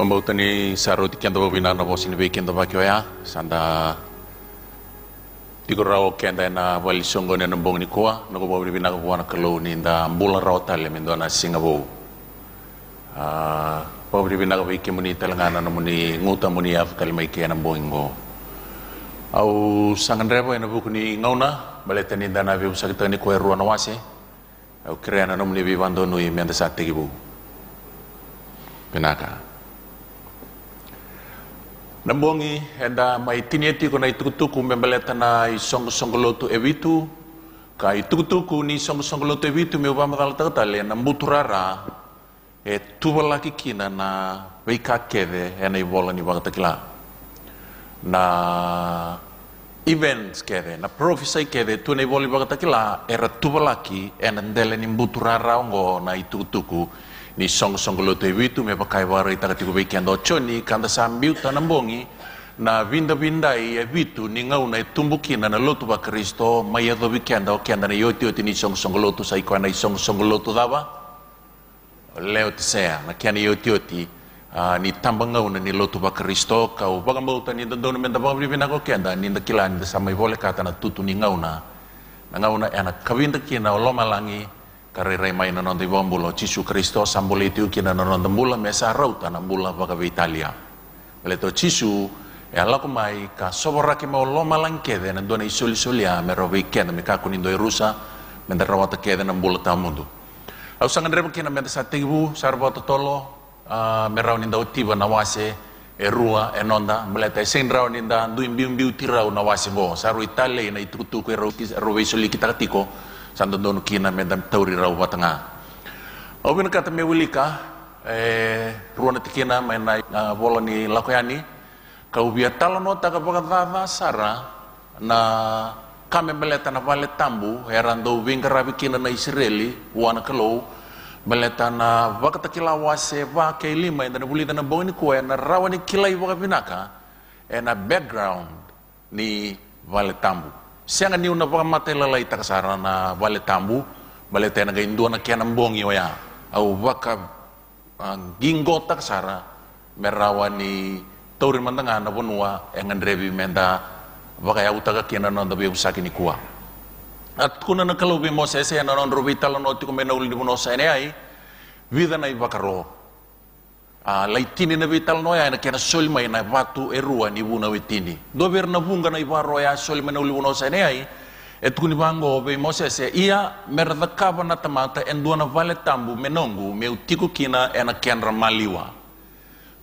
Tombo tani saru di kento wina no bosin be pakai ya sanda digorao kenta na wali songo ne nombong ni koa no ko bobi bina ko na kelo ni nda rawo rota le mendo na singabo ah, bobi bina ko ke muni telangana no muni nguta muni af kal mai ke na au sangandrebo ena bukuni ngauna baletani nda na bi usakitani ko ruana wase au kerana no muni bi bando no i menda bu Pinaka. Nambongi enda mai tinieti ko nai tukutuku membeleta na i songo e vitu ka i tukutuku ni song songolotu e vitu me ubama tala na muturara e tubalaki kina na veika keve ena i vola ni takla na events keve na profisai keve tu na i ni i vagatakila era tubalaki ena ndele ni muturara ongo na i tukutuku ni songsong lo te vitu me pakai wara ita katiku beki ando choni kanda sambiu tanambongi na vinda vinda i e vitu ni ngau na e tumbukina na lotu ba Kristo maya e do beki ando ke anda yoti yoti ni songsong lo tu sai kwana songsong lo tu dava leo te sea na ke yoti yoti ni tamba ngau na ni lotu ba Kristo kau baga mau tani da dona menda ba bivina ko ke ni da kilani da vole kata na tutu ni ngau na na ngau na ana kavinda kina lomalangi langi Carrerai na non vombulo Gesù Cristo samboleti ukina na non tembula mesa rauta na bula pakabe Italia. Leto Cisu, e alla kumai ka sobora ke mau loma langkede na dona isuli sulia mero weekend me ka kunindo rusa menda rawata kede na bula tamundu. Au sangan rebo kina menda satibu sarboto tolo merau ninda utiba na wase e rua e nonda meleta sen rau ninda duim bium biu tirau na wase bo saru Italia, na itutuku e rau isuli kita katiko sando don kina medam tauri rau watanga awin kata me wilika eh ruana tikina mainai na bola ni lakoyani kau bia talono ta pakata sara na kame meleta na vale tambu heran do winga na israeli wana kalau meleta na wakata kila wase va ke lima yang e buli bulida boni ko na rawani kila iwa kapinaka e na background ni vale tambu siang niu na pa mate lalay takasara na bale tambu, bale tena ga kian na kiana waya. Au waka uh, gingo takasara merawa ni tauri mandanga na bonua yang andrebi menda waka ya utaka kian na ndabi usaki ni kuwa. At kuna na kalubi mo sese ya na nondro vital na uli bonosa ene ai, vida na ibakaro. a lai tini na vital no ya na kena solma na vatu erua ni vuna witini do ver na vunga na ivaro ya mai na uli vuna ne ai et kuni bango be mose se ia merda kava na tamata en na vale tambu menongu meu tiku kina ena kenra maliwa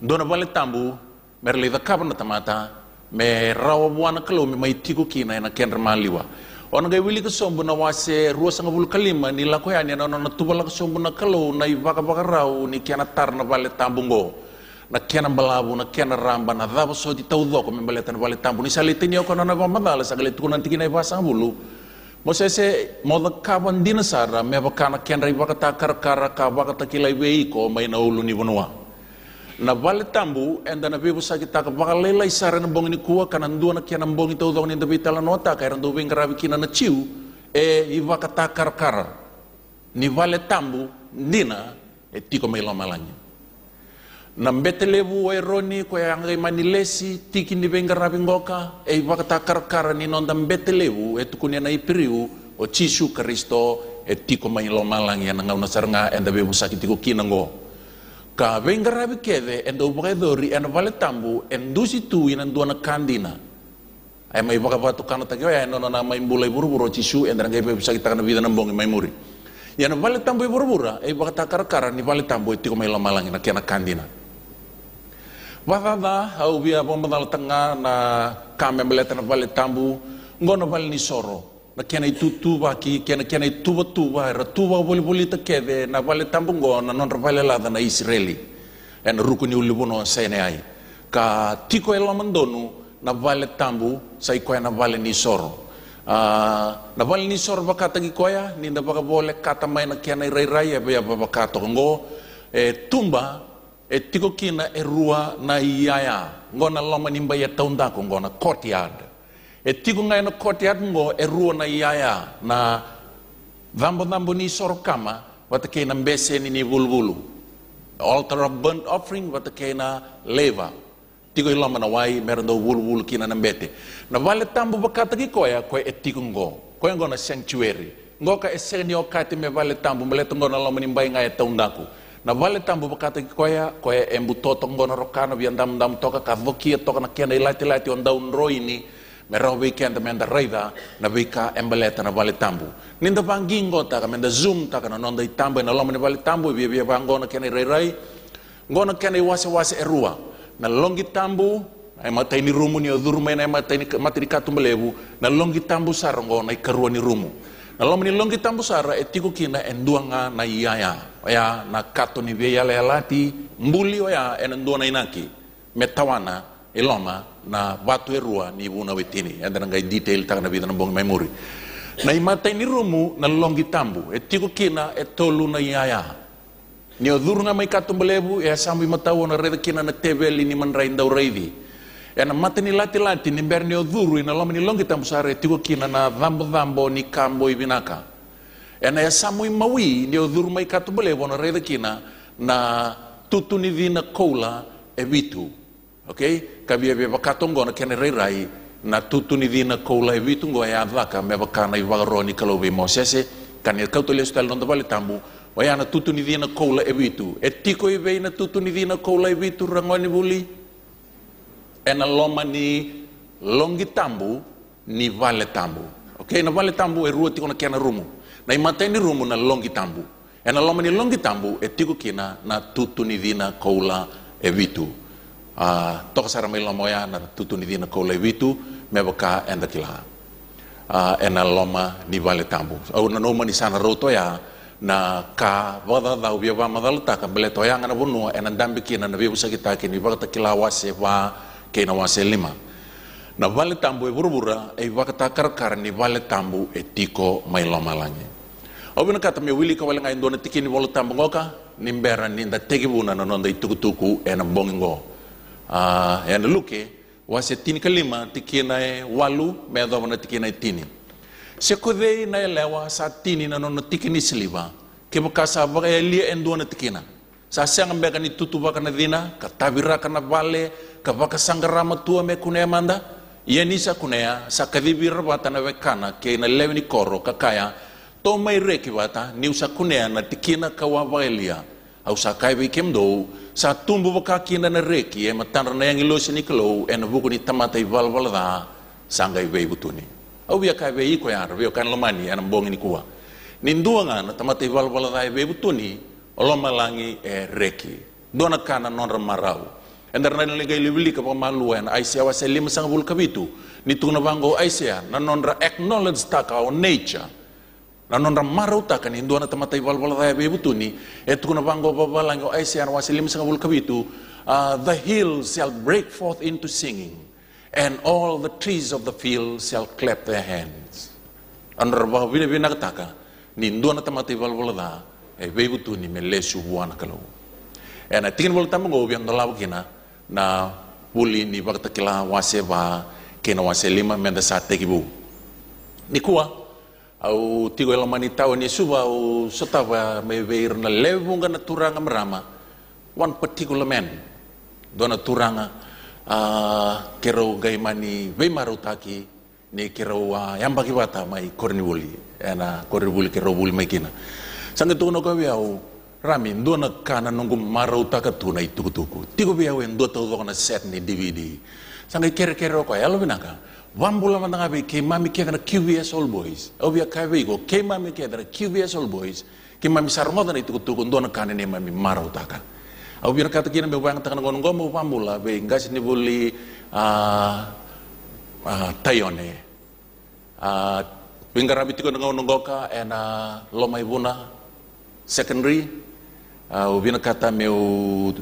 na vale tambu mera da kava na tamata me rawa buana kalo me mai tiku kina ena kenra maliwa ona gai wili ka na wase ruasa nga bul kalima ni lako ya ni na na tubala ka na kalau na ibaka baka rau ni kiana tar na vale tambungo na kiana balabu na kiana ramba na dhaba so di tau dhoko me baleta na vale tambu ni sale tini oko na na vamadala sa gale tukuna tiki na ibasa nga bulu mo se se mo da kaban dina sara me baka na kiana ibaka ta karakara ka baka ta kila iko mai na ulu ni bunua na vale tambu enda na vivo saki taka vakalela isa sara na bongi ni kuwa ka dua na kia na bongi tau dong ni da vitala no taka era venga ravi kina na chiu e i vaka ta ni vale tambu dina e tiko mai lo na mbete levu wa roni kwa e anga manilesi tiki ni venga ravi ngoka e i vaka ta ni nonda mbete levu e tukuni na ipiriu o chishu karisto e tiko mai lo malanya e na ngau na saranga enda vivo sa tiko kina ngo ka be ngarabi keve en do baka dori en vale tambu en dusi tu in en duana kandina ay mai baka batu kana ta ya no na mai bulai buru buru cisu en rangai pe bisa kita kana vida nambong mai muri ya vale tambu buru buru ay baka takar kara ni vale tambu e ti mai mai lamalang na kena kandina Wadada au bia bombadal tengah na kame meletan vale tambu ngono vale ni soro na kena itutuba ki kena, kena ra tuba era tuba ta keve, na vale tambungo, na non vale lada na Israeli, en ruku ni ulibono sene ai. Ka tiko ela mandonu, na vale tambu, sai koya na vale ni soro. Uh, na vale ni soro kata ki koya, ni na baka vole kata mai na kena i rai e bea bakata ngo, e tumba, e tiko kina e rua na iaya, ngona loma nimba ya e taundako, ngona courtyard. e tiku ngai na kote ngo e ruo na iaya na vambo vambo ni sorokama watakei na mbese ni vulvulu altar of burnt offering watakei na leva tiku ilama na wai meron do kina na mbete na vale tambu ki koya koe e ngo koe ngo na sanctuary ngo ka e seni o kati me vale tambu meleto ngo na lama ni mbai ngai e taundaku na vale tambu bakata ki koya koya embu toto rokana biandam dam toka kavokia toka na kena ilati lati ondaun roini merovike anta menda reida na vika embeleta na vale tambu ninda vangingo taka menda zoom taka na nonda itamba na lomani vale tambu via via vangona kene rei rei. ngona kene i wase wase e na longi tambu ai matai ni rumu ni odhuru mena ai matai ni matiri katumbelevu na longi tambu sara ngona i ikarua ni rumu na lomani longi tambu sara e kina enduanga, na iaya oya na kato ni via lelati, mbuli oya e na inaki metawana iloma e na watu e rua ni vuna wetini e dana ngai detail tanga na vida bong memory na i matai ni rumu na longi tambu e tiku kina e tolu na iaya ni o dhurunga mai katumbelevu e asambu i matau na reda kina na teveli ni manrai ndau raidi e na mata ni lati lati ni ber ni o dhuru loma ni longi tambu sare e kina na dhambo dhambo ni kambo i vinaka e na e asambu i ni o mai mai katumbelevu na reda kina na tutu ni vina koula e vitu okay kavia ve vakatongo na kene rairai na tutunidi na koulai vitungo e avaka me vakana i vagaroni kalau ve mosese kane kautolia stal non davale tambu waya na tutunidi na koula e vitu e tiko i ve na tutunidi na koula e vitu rangoni buli ena loma ni longi tambu ni vale tambu okay na vale tambu e rua tiko na kena rumu na i ni rumu na longi tambu ena loma ni longi tambu e tiko kina na tutunidi na koula e vitu toka sara mai loma ia na tutuniti dina kou levitu me waka enda kila ena loma ni vale tambu au na no mani sana roto ya na ka wada da ubia wa madal ta ka bele toya ngana bunu ena ndambi kina na biu sakita ni waka takila wase wa kina wase lima na vale tambu e burbura e waka ta karkar ni vale tambu e tiko mai loma langi au bina kata me wili ka ngai ndona tikini wolo tambu ngoka nimbera ninda buna na nonda itukutuku ena bongingo uh, ah, ena luke wase tini kalima tikinai walu medo wana tikinai tini sekodei na elewa sa tini na nono tikini siliba kebaka sa baka elia endo na tikina sa siang beka ni tutuba kana dina katabira na vale ka sangarama tua me kunea manda yenisa kunea sa kadibira bata na wekana ke na ni koro kakaya tomai reki niusa ni usakunea na tikina kawa baka e au sakai we kem do sa tumbu baka kina na reki e matan na yang ilo sini kelo en buku ni tamata i val val da sangai we butuni au ya kai we i ko yar kan lomani an bong ni kuwa nindua ngana tamata i val val da e butuni olomalangi e reki dona kana non ramarau Endar na niligay wili ka pamaluan ay siya wa sa lima sang Kabitu, Nitong bango ay siya na non-acknowledge ta ka nature nanonra maruta kan hinduana tamata ibal bal daya bebutu ni etukuna bango babalang o aisi an wasilim sanga bul kabitu uh, the hills shall break forth into singing and all the trees of the field shall clap their hands anonra bahu bina bina kataka ni hinduana tamata ibal bal daya e bebutu ni melesu buana kalau and i think bul na puli ni bakta kila waseba kena wasilima menda sate kibu Nikua au tigo ela nisu ni o au ba me veir na nga na turanga merama one particular man dona turanga a kero mani vei marutaki ni kero a yamba bata mai kornibuli ena kornibuli kero buli mai kina sanga no kawe au rami dona kana nungu marutaka tuna itukutuku tigo do to do na set ni dvd sanga kere kero ko ela binaka Wambula mandangabe ke mami ke kana QVS All Boys. Obia oh, ya, kau ke mami ke kana QVS All Boys. Ke mami sarmoda na itu tukun dona kane ne mami mara utaka. Au oh, bira kata kina be yang tangan gono gomo wambula be ngas ni buli a ah, ah, tayone. A ah, wingarabi tiko ngono ka ena lomai buna secondary. Au bira kata meu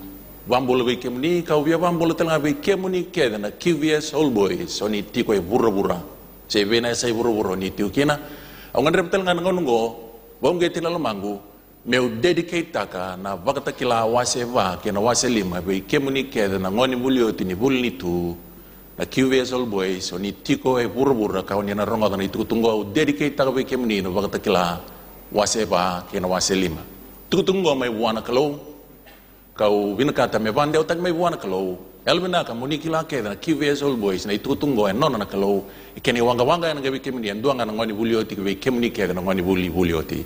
vambolo ve kemuni kauvia vambolo telanga ve kemuni kedena QVS All Boys oni tiko e buru, bura se vena sai buru, burro ni tio kena aungan rem telanga ngongo bong ge tilalo manggu, meu dedicate taka na vakata kila wase va kena wase lima ve kemuni na ngoni bulio buli ni tu na QVS All Boys oni tiko e buru ka kauni na rongo na itu tunggo dedicate taka ve kemuni na vakata kila wase va kena wase lima tukutunggo mai buana kalo kau wina kata me vande tak me wana kalau elbina ka moniki la ke na kives all boys na itutungo en nona na kalau ikeni e wanga wanga na gabi kemini en duanga na ngoni bulioti ke kemini ke na ngoni buli bulioti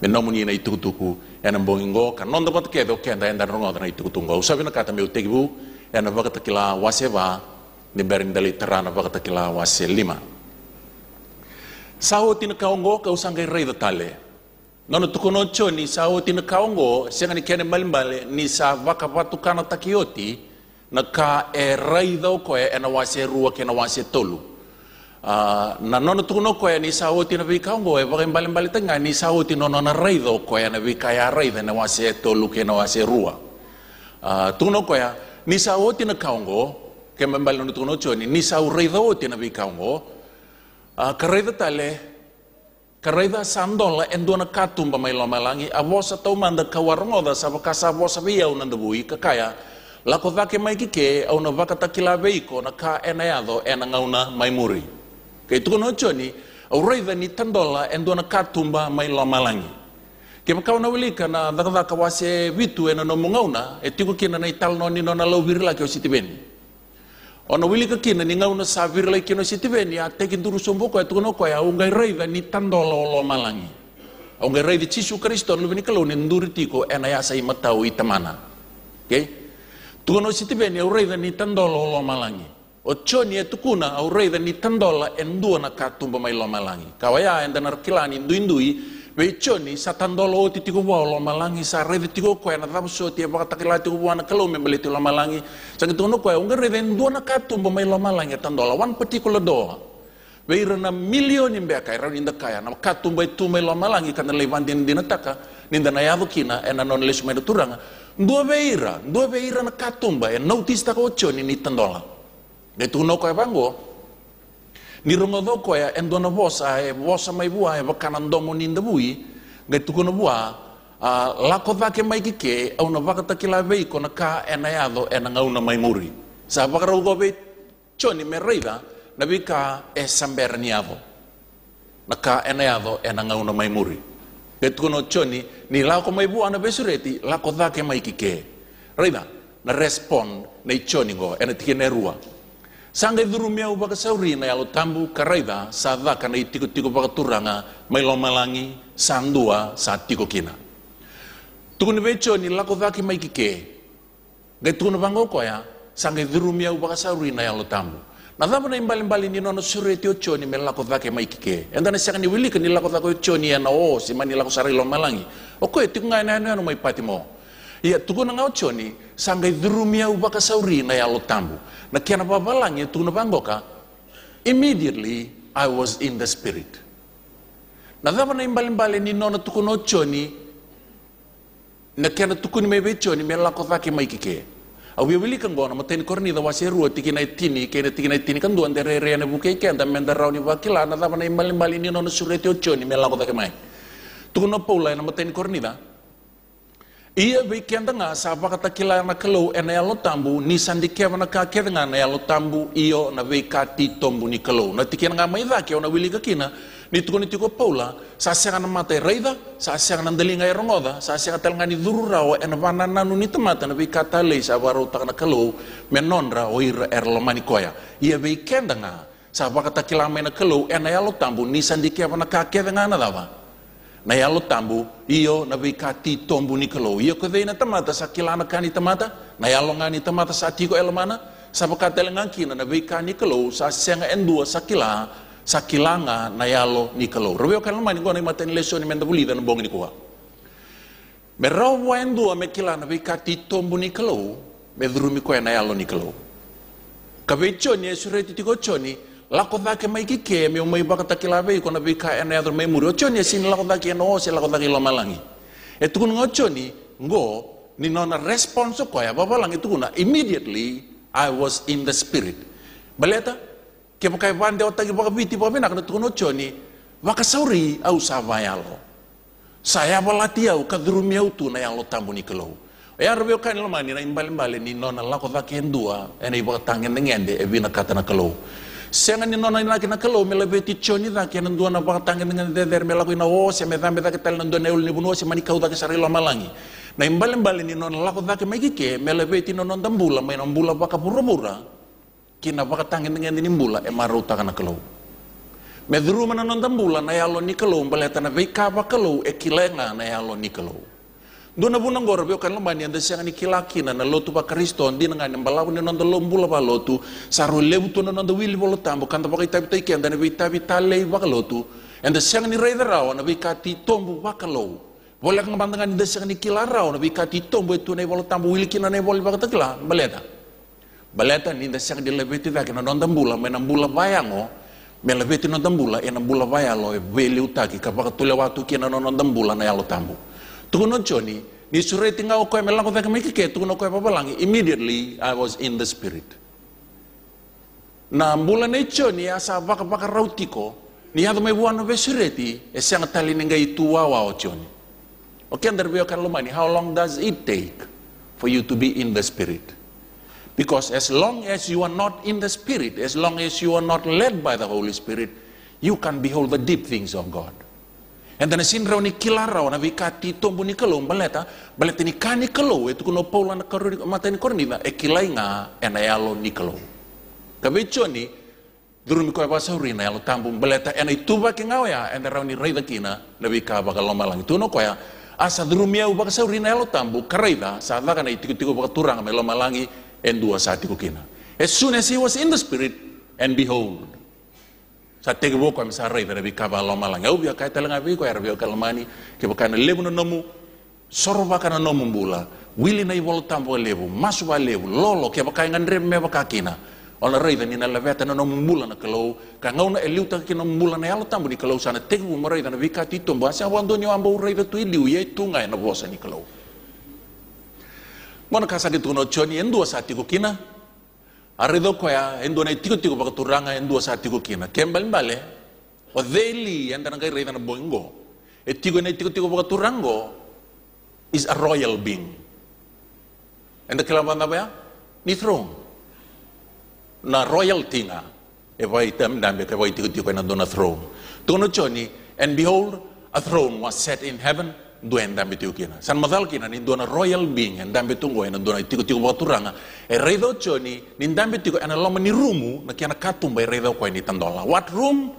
me no muni na itutuku en mbongo ka nondo bat ke do ke nda enda rongo na itutungo usabina kata me utegibu en vakata kila waseva ni berindali terana vakata kila wase lima sahotin kaongo kau usangai rei tale nono tukonocho ni sa oti na kaongo ni kene mbalimbali ni sa vakapatukana takioti na ka e raidau koe e na wase rua ke na wase tolu Uh, na nono tukuno koe ni sa oti na vikaongo e vakai mbalimbali tanga ni sa oti nono na raidau koe na vikai a raida na wase tolu ke na wase rua uh, ah, tukuno koe ni sa oti na kaongo ke mbalimbali nono tukunocho ni ni sa uraidau oti na vikaongo uh, ah, ka raida tale Karaitha sandola endona katumba mai malangi avosa tau manda kawarongoda sapa kasa avosa via unanda bui kakaya lako vake mai kike au na vaka takila veiko na ka ena ena enangauna mai muri. Kei tukono choni au raitha ni tandola endona katumba mai malangi. Ke makau na wilika na dhakadhaka wase vitu enano mungauna e tiko kina na ital noni nona lau virila keo sitibeni. ona ke kina ni ngauna savir lai kino veni a teki duru koi tu kono koi a ungai reiva ni lo olo malangi Ungai rei di cisu kristo nu veni kalau ni nduri tiko ena ya sai matau i tamana okay? veni a urei reiva ni lo olo malangi o choni e tukuna urei reiva ni tandola en duona katumba mai lo malangi kawaya enda narkilani ndui indui Pechoni satandolo ti tigo wa lo malangi sa redi tigo tiku ko na tam so ti ba takila ti wa na kalo me beli ti lo malangi sang tu no ko un re den na katu mai lo malangi tandola one particular do we rena million imbe kai ra ninda kaya na katu bo tu mai lo malangi kana le van din dina taka ninda na yavo kina ena non les me turanga do veira do veira na katu bo ena notice ta ko choni ni tandola de tu no bango ni nirongodokoya endono bosae bosamaibuae bakana ndomo nindabui gaitukono bua uh, lako ke maikike auna vakatakila na ka ena yatho ena ngauna muri sa vakaraugo vei choni mereitha na vika esambere ni yatho na ka ena yatho ena ngauna maimuri no choni ni lako maibua na vesureti lako maiki ke reitha na respond na ichonigo ena tikene rua Sangai iduru miau baka sauri na yalo tambu karaiva sadha kana itiko tiko baka turanga mailo malangi sandua sa tiko kina. Tukuni vecho ni lako dhaki maikike. Gai tukuni bangoko ya sanga iduru miau baka sauri na yalo tambu. Na dhamu na imbali mbali ni nono sure ti ochoni mai lako mai kike. Enda na sanga ni wilika ni lako daki ochoni ya na oo si ni lako sarilo malangi. Okoe tiku ngai na yano mai pati mo. Iya tukuni ngao choni sanga iduru miau baka sauri na yalo tambu nakiana babalangi pangoka. immediately i was in the spirit nadhavana imbalimbali ninona tukuna ochoni nakiana tukuni maive choni melakodhaki maikike awiawilika kan ngona mateni korinitha tiki na itini kene na itini kanduande buke ike ikenda menda na imbali mbali ni nah, nona surete lako melakodhaki mai tukuna paula na mateni korinitha ia bikin tengah, sapa kata kila na kelu? ena yalo tambu ni sandi kewa na ka kendenga na yalo tambu iyo na be kati tombu ni kelu na tikena nga mai vake ona wili ka kina ni tuko ni tuko paula sa siangan na mata reida sa siangan na ndelinga e rongoda sa senga telnga ni rawa ena vana nanu ni temata na be kata lei sa waro taka na kelu menonra erlo manikoya ia bikin tengah, sapa kata kila mai kelu? kelo ya ena yalo tambu ni sandi kewa na ka kendenga na dava na yalo tambu iyo na ni tombuni iyo iyo vei na tamata sa kilana kani tamata na yalo ngani tamata sa tiko elemana sa pakatele kina na kani kelo sa senga endua sa kila sa kilanga na yalo ni kalau reveo kana mani ngona matani lesoni menda bulida na bongi kuha me rawa endua me kilana tombu tombuni kelo, me drumi ko na yalo ni ka kavei choni esureti tiko choni lako thake mai ki ke me mai baka takilave i kona ka ene adro mai muri ochoni sin lako thake no se lako thake lo malangi e tukun ngochoni ngo ni nona response ko ya babalang itu immediately i was in the spirit baleta ke pakai de otagi baka biti baka nak tukun ochoni baka sauri au savayalo saya balatiau au tu na yalo tambu ni e Ya Rabbi kan ni na imbal ni nona lako thake ndua ene baka tangen ngende e vina katana kelo senga ni nona ina kina kalo me lebe ti choni da kena ndua na baka tangi dengan deder me laku ina o oh, se kita dengan dua ketel ndua neul ni bunuo se mani kau da kesari malangi na imbal imbal ni nona laku dake me gike me lebe ti nona ndambula me nambula baka pura pura kina baka tangi dengan ini mbula e maro ta kana kalo me duru mana nona ndambula na yalo ni kalo mbale tana veika baka kalo e eh, kilenga na yalo ni kalo Duna bunang gora beo kan lomba anda siang ni kilaki na lotu pa kristo ndi na ngani mbalau ni nondo lombu la pa lotu saru lebu tu nondo wili bolo tambo kan ta pakai tapi teki anda nabi tapi lei baka lotu anda siang ni rei na nabi kati tombu baka low boleh kan bandangan anda siang ni na nabi kati tombu itu nabi bolo tambo wili kina nabi bolo baka baleta baleta ni anda siang di lebi tidak kena nondo bula na mbula bayango lebu beti no mbula ena bula mbula bayalo e beli utaki, kapaka tule kina na no mbula na yalo tambo Tukuno choni, ni sure tinga okoe me lango veka meki ke tukuno koe papalangi. Immediately, I was in the spirit. Na mbula ne choni asa baka baka rautiko, ni ado me buano be sureti, esa ngatali nenga itu wa o choni. Okay, under we can how long does it take for you to be in the spirit? Because as long as you are not in the spirit, as long as you are not led by the Holy Spirit, you can behold the deep things of God sin rau ni kilara nabi kati tumbu ni kelo baleta baleta ni kani kelo itu e kuno paula na karu mata ni kornina e kilai nga ena yalo ni kelo. Kabe choni duru mi koe basa urina yalo tambu, baleta ena itu baki ngao ya ena ni rai kina na vika baka lomba lang itu no koya asa duru mi au baka saurina yalo tambu kareida sa thaka na itiku tiku baka turang me lomba langi en dua sa tiku kina. As soon as he was in the spirit and behold sa tege bo ko mi sa rei vera bi kava lo mala ngau bia kai telenga bi ko era bi kala mani ke bo kana lebu na nomu soro ba kana nomu mbula wili na ibol tambo e lebu masu ba lebu lolo ke ba kai ngandre me ba kakina ona rei veni na laveta na nomu mbula na kalau ka ngau na eliu ta ke nomu mbula na ala tambo ni kalau sana tege bo mo rei e na bi ka ti tomba sa wa ndonyo ambo rei ve tu iliu ye tu ngai na bosa ni kalau Mona kasa di tuno choni endua sa tiko kina arido koya endo na tigo tigo baka turanga endo sa tigo kina kembal mbale o deli anda nangai rei na boingo e tigo na tigo tigo baka turango is a royal being enda kelaban apa ya ni throne na royal tinga e vai tam dambe ke vai tigo tigo na dona throne tuno choni and behold a throne was set in heaven duen dambe tiu kina. San madal kina ni dona royal being yang dambe tungo en dona tiku tiku baturanga. E rei choni ni dambe tiku en lama ni rumu na kiana katum e rei dau tandola. What room?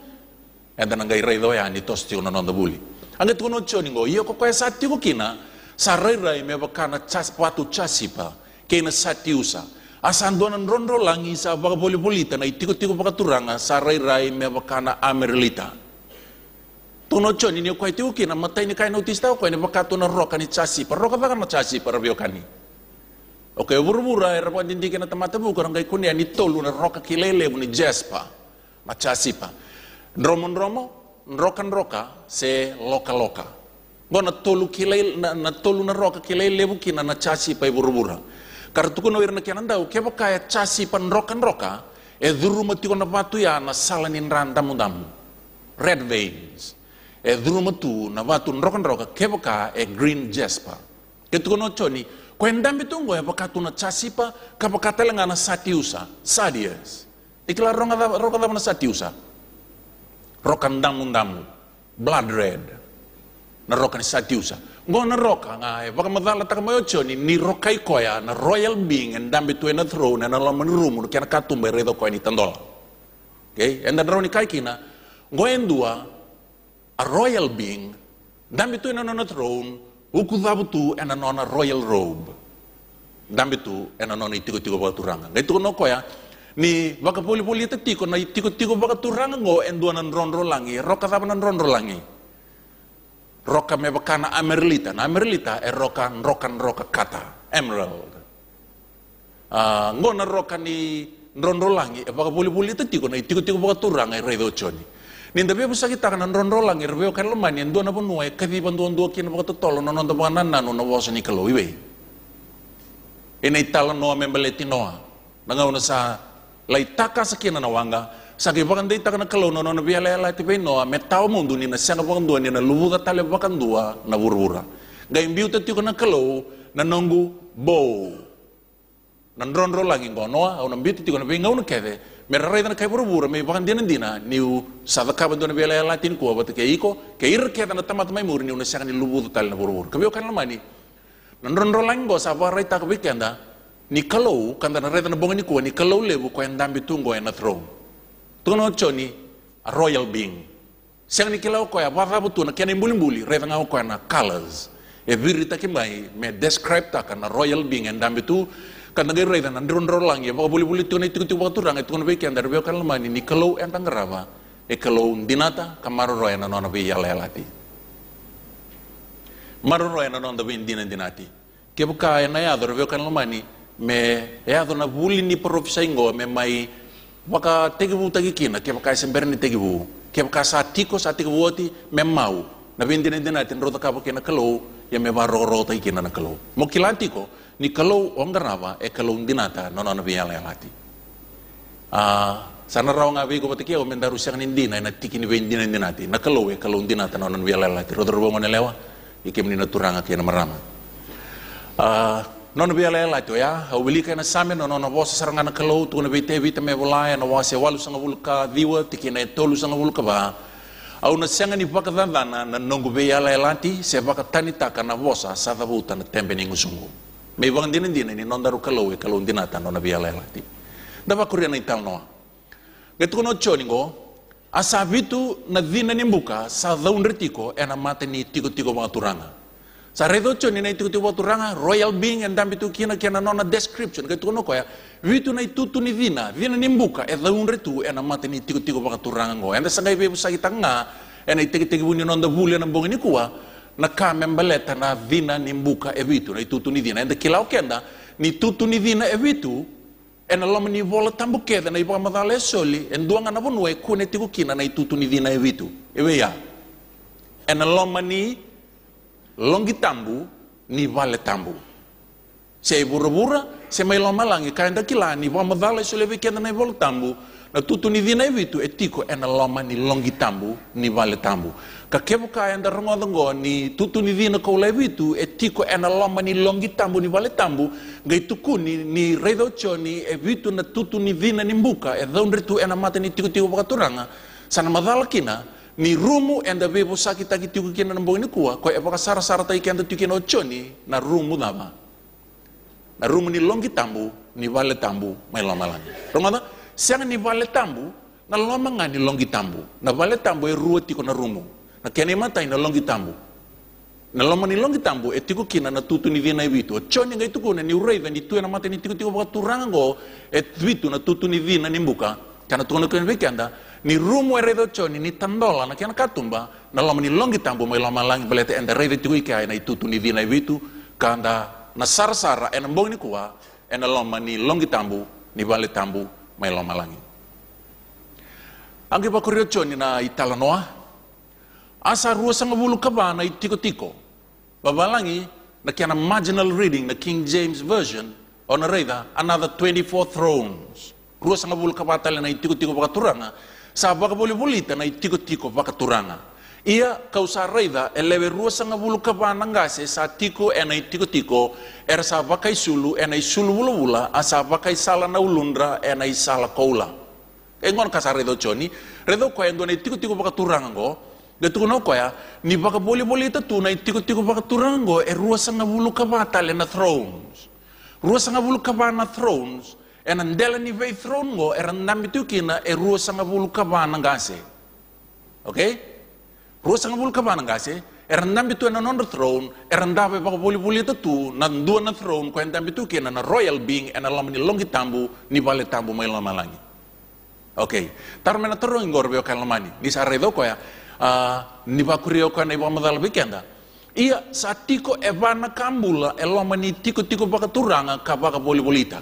E dana gay rei ya e ni tos tiu nonon buli. Anga tiku no choni go iyo koko sa tiku kina sa rai rai me bakana chas patu chasipa kena sa tiusa. Asan nan ronro langi sa baka boli na tiku tiku bakaturanga sa rai rai me bakana amerlita tono choni ni kwai tiuki na matai ni kai notis tau kwai ni maka tono roka ni chasi per roka na kan per biokani. Oke buru buru ai rapa dindi kena tamata bu kurang kai kuni ni tolu na roka kilele ni jaspa ma chasi pa. Ndromo romo, nroka nroka se loka loka. Gona tolu kilele na, na tolu na roka kilele bu kina na chasi pa buru buru. Kartuku no irna kena dau keba kaya chasi pa nroka nroka e duru mati kona batu ya na salanin randamu damu. Red veins e dhuruma tu na watu nrokanroka kevoka e green jasper ketukono choni endam bitungo e tu na chasipa telanga na satiusa sadias ikla ronga roka na satiusa roka ndamu ndamu blood red na roka ni satiusa ngo na roka nga e paka madala ta moyo choni ni roka ikoya na royal being endam bitu na throne na lomani rumu kiana katumbe redo ko ni tandola okay enda droni kaikina ngo endua a royal being, dami tu enan on a throne, zabu tu enan on a royal robe. Dami tu enan on itiko tiko baka turanga. Ngai tu noko ya, ni baka poli poli ita tiko na itiko tiko baka turanga ngo endua nan ron langi, roka zabu nan ron langi. Roka na amerlita, na amerlita e roka rokan roka kata, emerald. Uh, ngo na roka ni ron langi, e baka poli poli ita tiko na itiko tiko baka turanga e reido choni ninda be busa kita rolang nronro lang irbe kalau leman yang dua napun nuai kati banduan dua kina pokok tetol nonon tepangan nanu na wasan ni kalau ibe ina itala noa membeleti nua, nangau na sa lai taka sakina na wanga Saki pakan dei taka na kalau lai tipe noa metau mundu ni na sianga dua ni na lubu kata le dua na burura imbiu biu tetiu kana kalau na nonggu bow nan rolang lang ingonoa au na tetiu kana pengau na kede. Mereka redan kay bor buru-buru, bakan dinan dina niu sada na, bandona bela ya latin ko bata ke iko ke ir ke dana tamat mai niu na sakani lubu tal na buru buru kabi okan lamani nan ron ron lango sa ba reta ko bikenda ni kalau kan tan redan bongani kuwa ni kalau lebu ko yang dambi na throne atro tuno choni a royal being ni kilau ko ya bawa rabu tuna buli mbuli rai dana ko na colors e virita kimai me describe takana royal being yang dambi tu kanagay rai dan andron ro lang ya baka boleh-boleh tu nai tu tu baka turang itu kan beki andar beo kan lemani ni kalau tangger apa? e kalau dinata kamaro ro ena nona be yala yalati maru ro ena nona be indina dinati ke buka ena ya dor beo kan ini me ya dona buli ni profisa ingo me mai baka tegibu tagikina ke baka semberni tegibu ke baka satiko satiko woti me mau na be indina dinati nro ta kabo kena kalau ya me baro ro ta ikina na kalau mo kilanti ko ni kalau orang kenapa e eh, kalau undinata nono nabi yang lewati ah sana rawa ngabe ko patiki o oh, mendaru sang nindi na tiki ni be ndina ndinati na kalau e kalau undinata nono nabi yang lewati rodor bo ngone lewa ikem ni naturanga ke na marama ah nono be lewati ya o bili kana same nono na bosa saranga na kalau tu na be te vita me bolaya na wase walu sanga vulka diwa tikina tolu sanga vulka ba au na senga ni vaka dhandana na nongu be yala elati se vaka tanitaka na vosa sa thavuta na tembe ni ngusungu me vandinindiana ni non daru kalau kalau ndina ta non abia lela ti dava kuria na ital noa getu no choningo asabitu na dina ni mbuka sa daun retiko ena mate ni tiko tiko turanga sa redo choni na tiko tiko turanga royal being and dambitu kina kina nona description getu kono koya vitu na itutu ni dina dina ni mbuka e daun retu ena mate ni tiko tiko maturanga ngo sa ngai bebu sa ena itiki tiki buni non da bulia na bongi ni na nakaa membeleta na vina ni mbuka e vitu na itutu ni thina Enda kila ukenda ni tutu ni thina e vitu ena loma ni vola tambuketha na ivoga mathala esoli enduanga na vonue kuone kina na itutu ni thina e vitu iveya ena loma ni longi tambu ni vale tambu se ivuravura se mailoma langi kaenda kila ni voga soli esoli evikenda na ivola tambu na tutu ni dhina ivitu etiko ena loma ni longi tambu ni vale tambu ka kevu ka enda rongodongo ni tutu ni dhina kaula ivitu etiko ena loma ni longi tambu ni vale tambu nga tukuni ni reidocho ni evitu e na tutu ni dhina ni mbuka e dhaundritu ena mata ni tikutiku pakaturanga sana madhala kina ni rumu enda saki taki tiku kina na ni kuwa ko e sara sara tai kenda tukina ochoni na rumu dhama na rumu ni longi tambu ni vale tambu mailomalani rongodongo siang ni vale tambu na loma ngani longi tambu na vale tambu e rua tiko na rumu na kene matai na longi tambu na loma ni longi tambu e tiko kina na tutu ni ibitu, e vitu o choni ngai tuku na ni uraiva ni tuena mata ni tiko tiko waka turango e vitu na tutu ni vina ni mbuka kana tukono kene anda ni rumu e redo choni ni tandola na kena katumba na loma ni longi tambu mai iloma langi balete enda reiva tiko na tutu ni vina e vitu kanda na sara sara ena mbongi ni kuwa ena loma ni longi tambu ni vale tambu mailo malangi. Angge pa kurio choni na noa, asa ruo sanga bulu kaba na itiko tiko. Babalangi na kiana marginal reading na King James Version, on reda another 24 thrones. Ruo sanga bulu kaba tala na itiko tiko bakaturanga, sa baka buli bulita na itiko tiko turanga. Ia kau raida elewe rua sanga bulu kabana ngase sa tiko enai tiko tiko er sa pakai sulu enai sulu bula a asa pakai sala na ulundra enai sala koula. Engon kasa redo choni redo ko engon tiko tiko baka turango de tuko no ya, ni baka boli boli ta tu nai tiko tiko baka turango er rua sanga bulu kabata le na thrones. Rua sanga bulu kabana thrones ena ndela ni vei thrones go er mitukina er rua sanga bulu kabana ngase. Okay? Rosa ngabul kabana ngase, erandam bitu na non throne, er pa pe buli buli tu, na dua na throne, ko endam bitu kena na royal being, ena lamani longi tambu, ni bale tambu mai lama langi. Ok, tar mena taro ingor beo kan lamani, ni saredo ko ya, ni bakurio ko na iba madal bikenda. Ia e evana kambula, elomani tiko tiko bakaturanga kabaka boli bolita.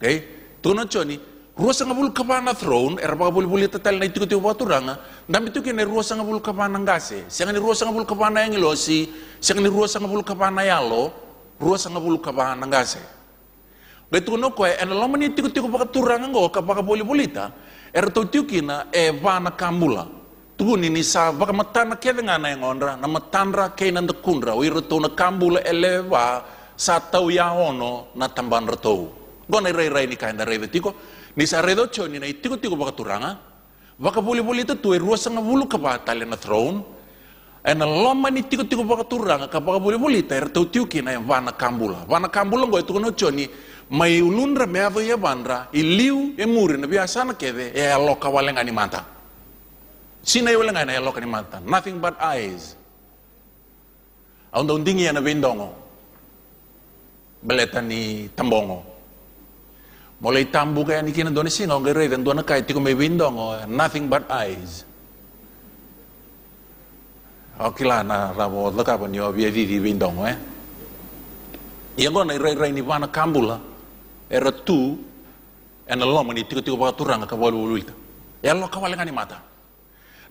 Oke, tuno choni, ruas ruasanga bul kapana throne era baga bul buli tatal na itukuti waturanga ah. ndami tuki ne ruasanga bul kapana ngase ruas ruasanga bul kapana yang ilosi siang ruas ruasanga bul kapana yalo ruasanga bul kapana ngase Betul no kue, en lama ni itikuti tiku baka turanga ngo ka boli er to tiuki na e eh, vana kambula tugu ni nisa baka matana kele na yang onra, na matanra kei kundra wiro to na kambula eleva satau ya ono na tamban retou gona rai rai ni kain da rei Ni sa cho ni na itiko-tiko baka turanga, baka buli-buli itu tuwe rua sanga bulu baka tali na throne, ena loma ni tiko-tiko baka turanga ka baka buli-buli ta erto tau kina na ya vana kambula. Vana kambula ngoi tuko cho ni mai ulundra meavo ya vandra, i liu e muri na biasana keve e aloka walenga ni manta. Sina i e walenga na e aloka ni mata nothing but eyes. Aunda dingi ya na bindongo, beleta ni tambongo. Mulai tambu kaya ni kina doni sino ngi rei dan tuan kai tiko mei windongo nothing but eyes. Okila na rabo laka pon yo biadi di di windongo eh. Yang na rei rei ni wana kambula era tu ena aloma ni tiku tiku pakaturanga ka bolu bolu ita. Ya lo kawalenga ngani mata.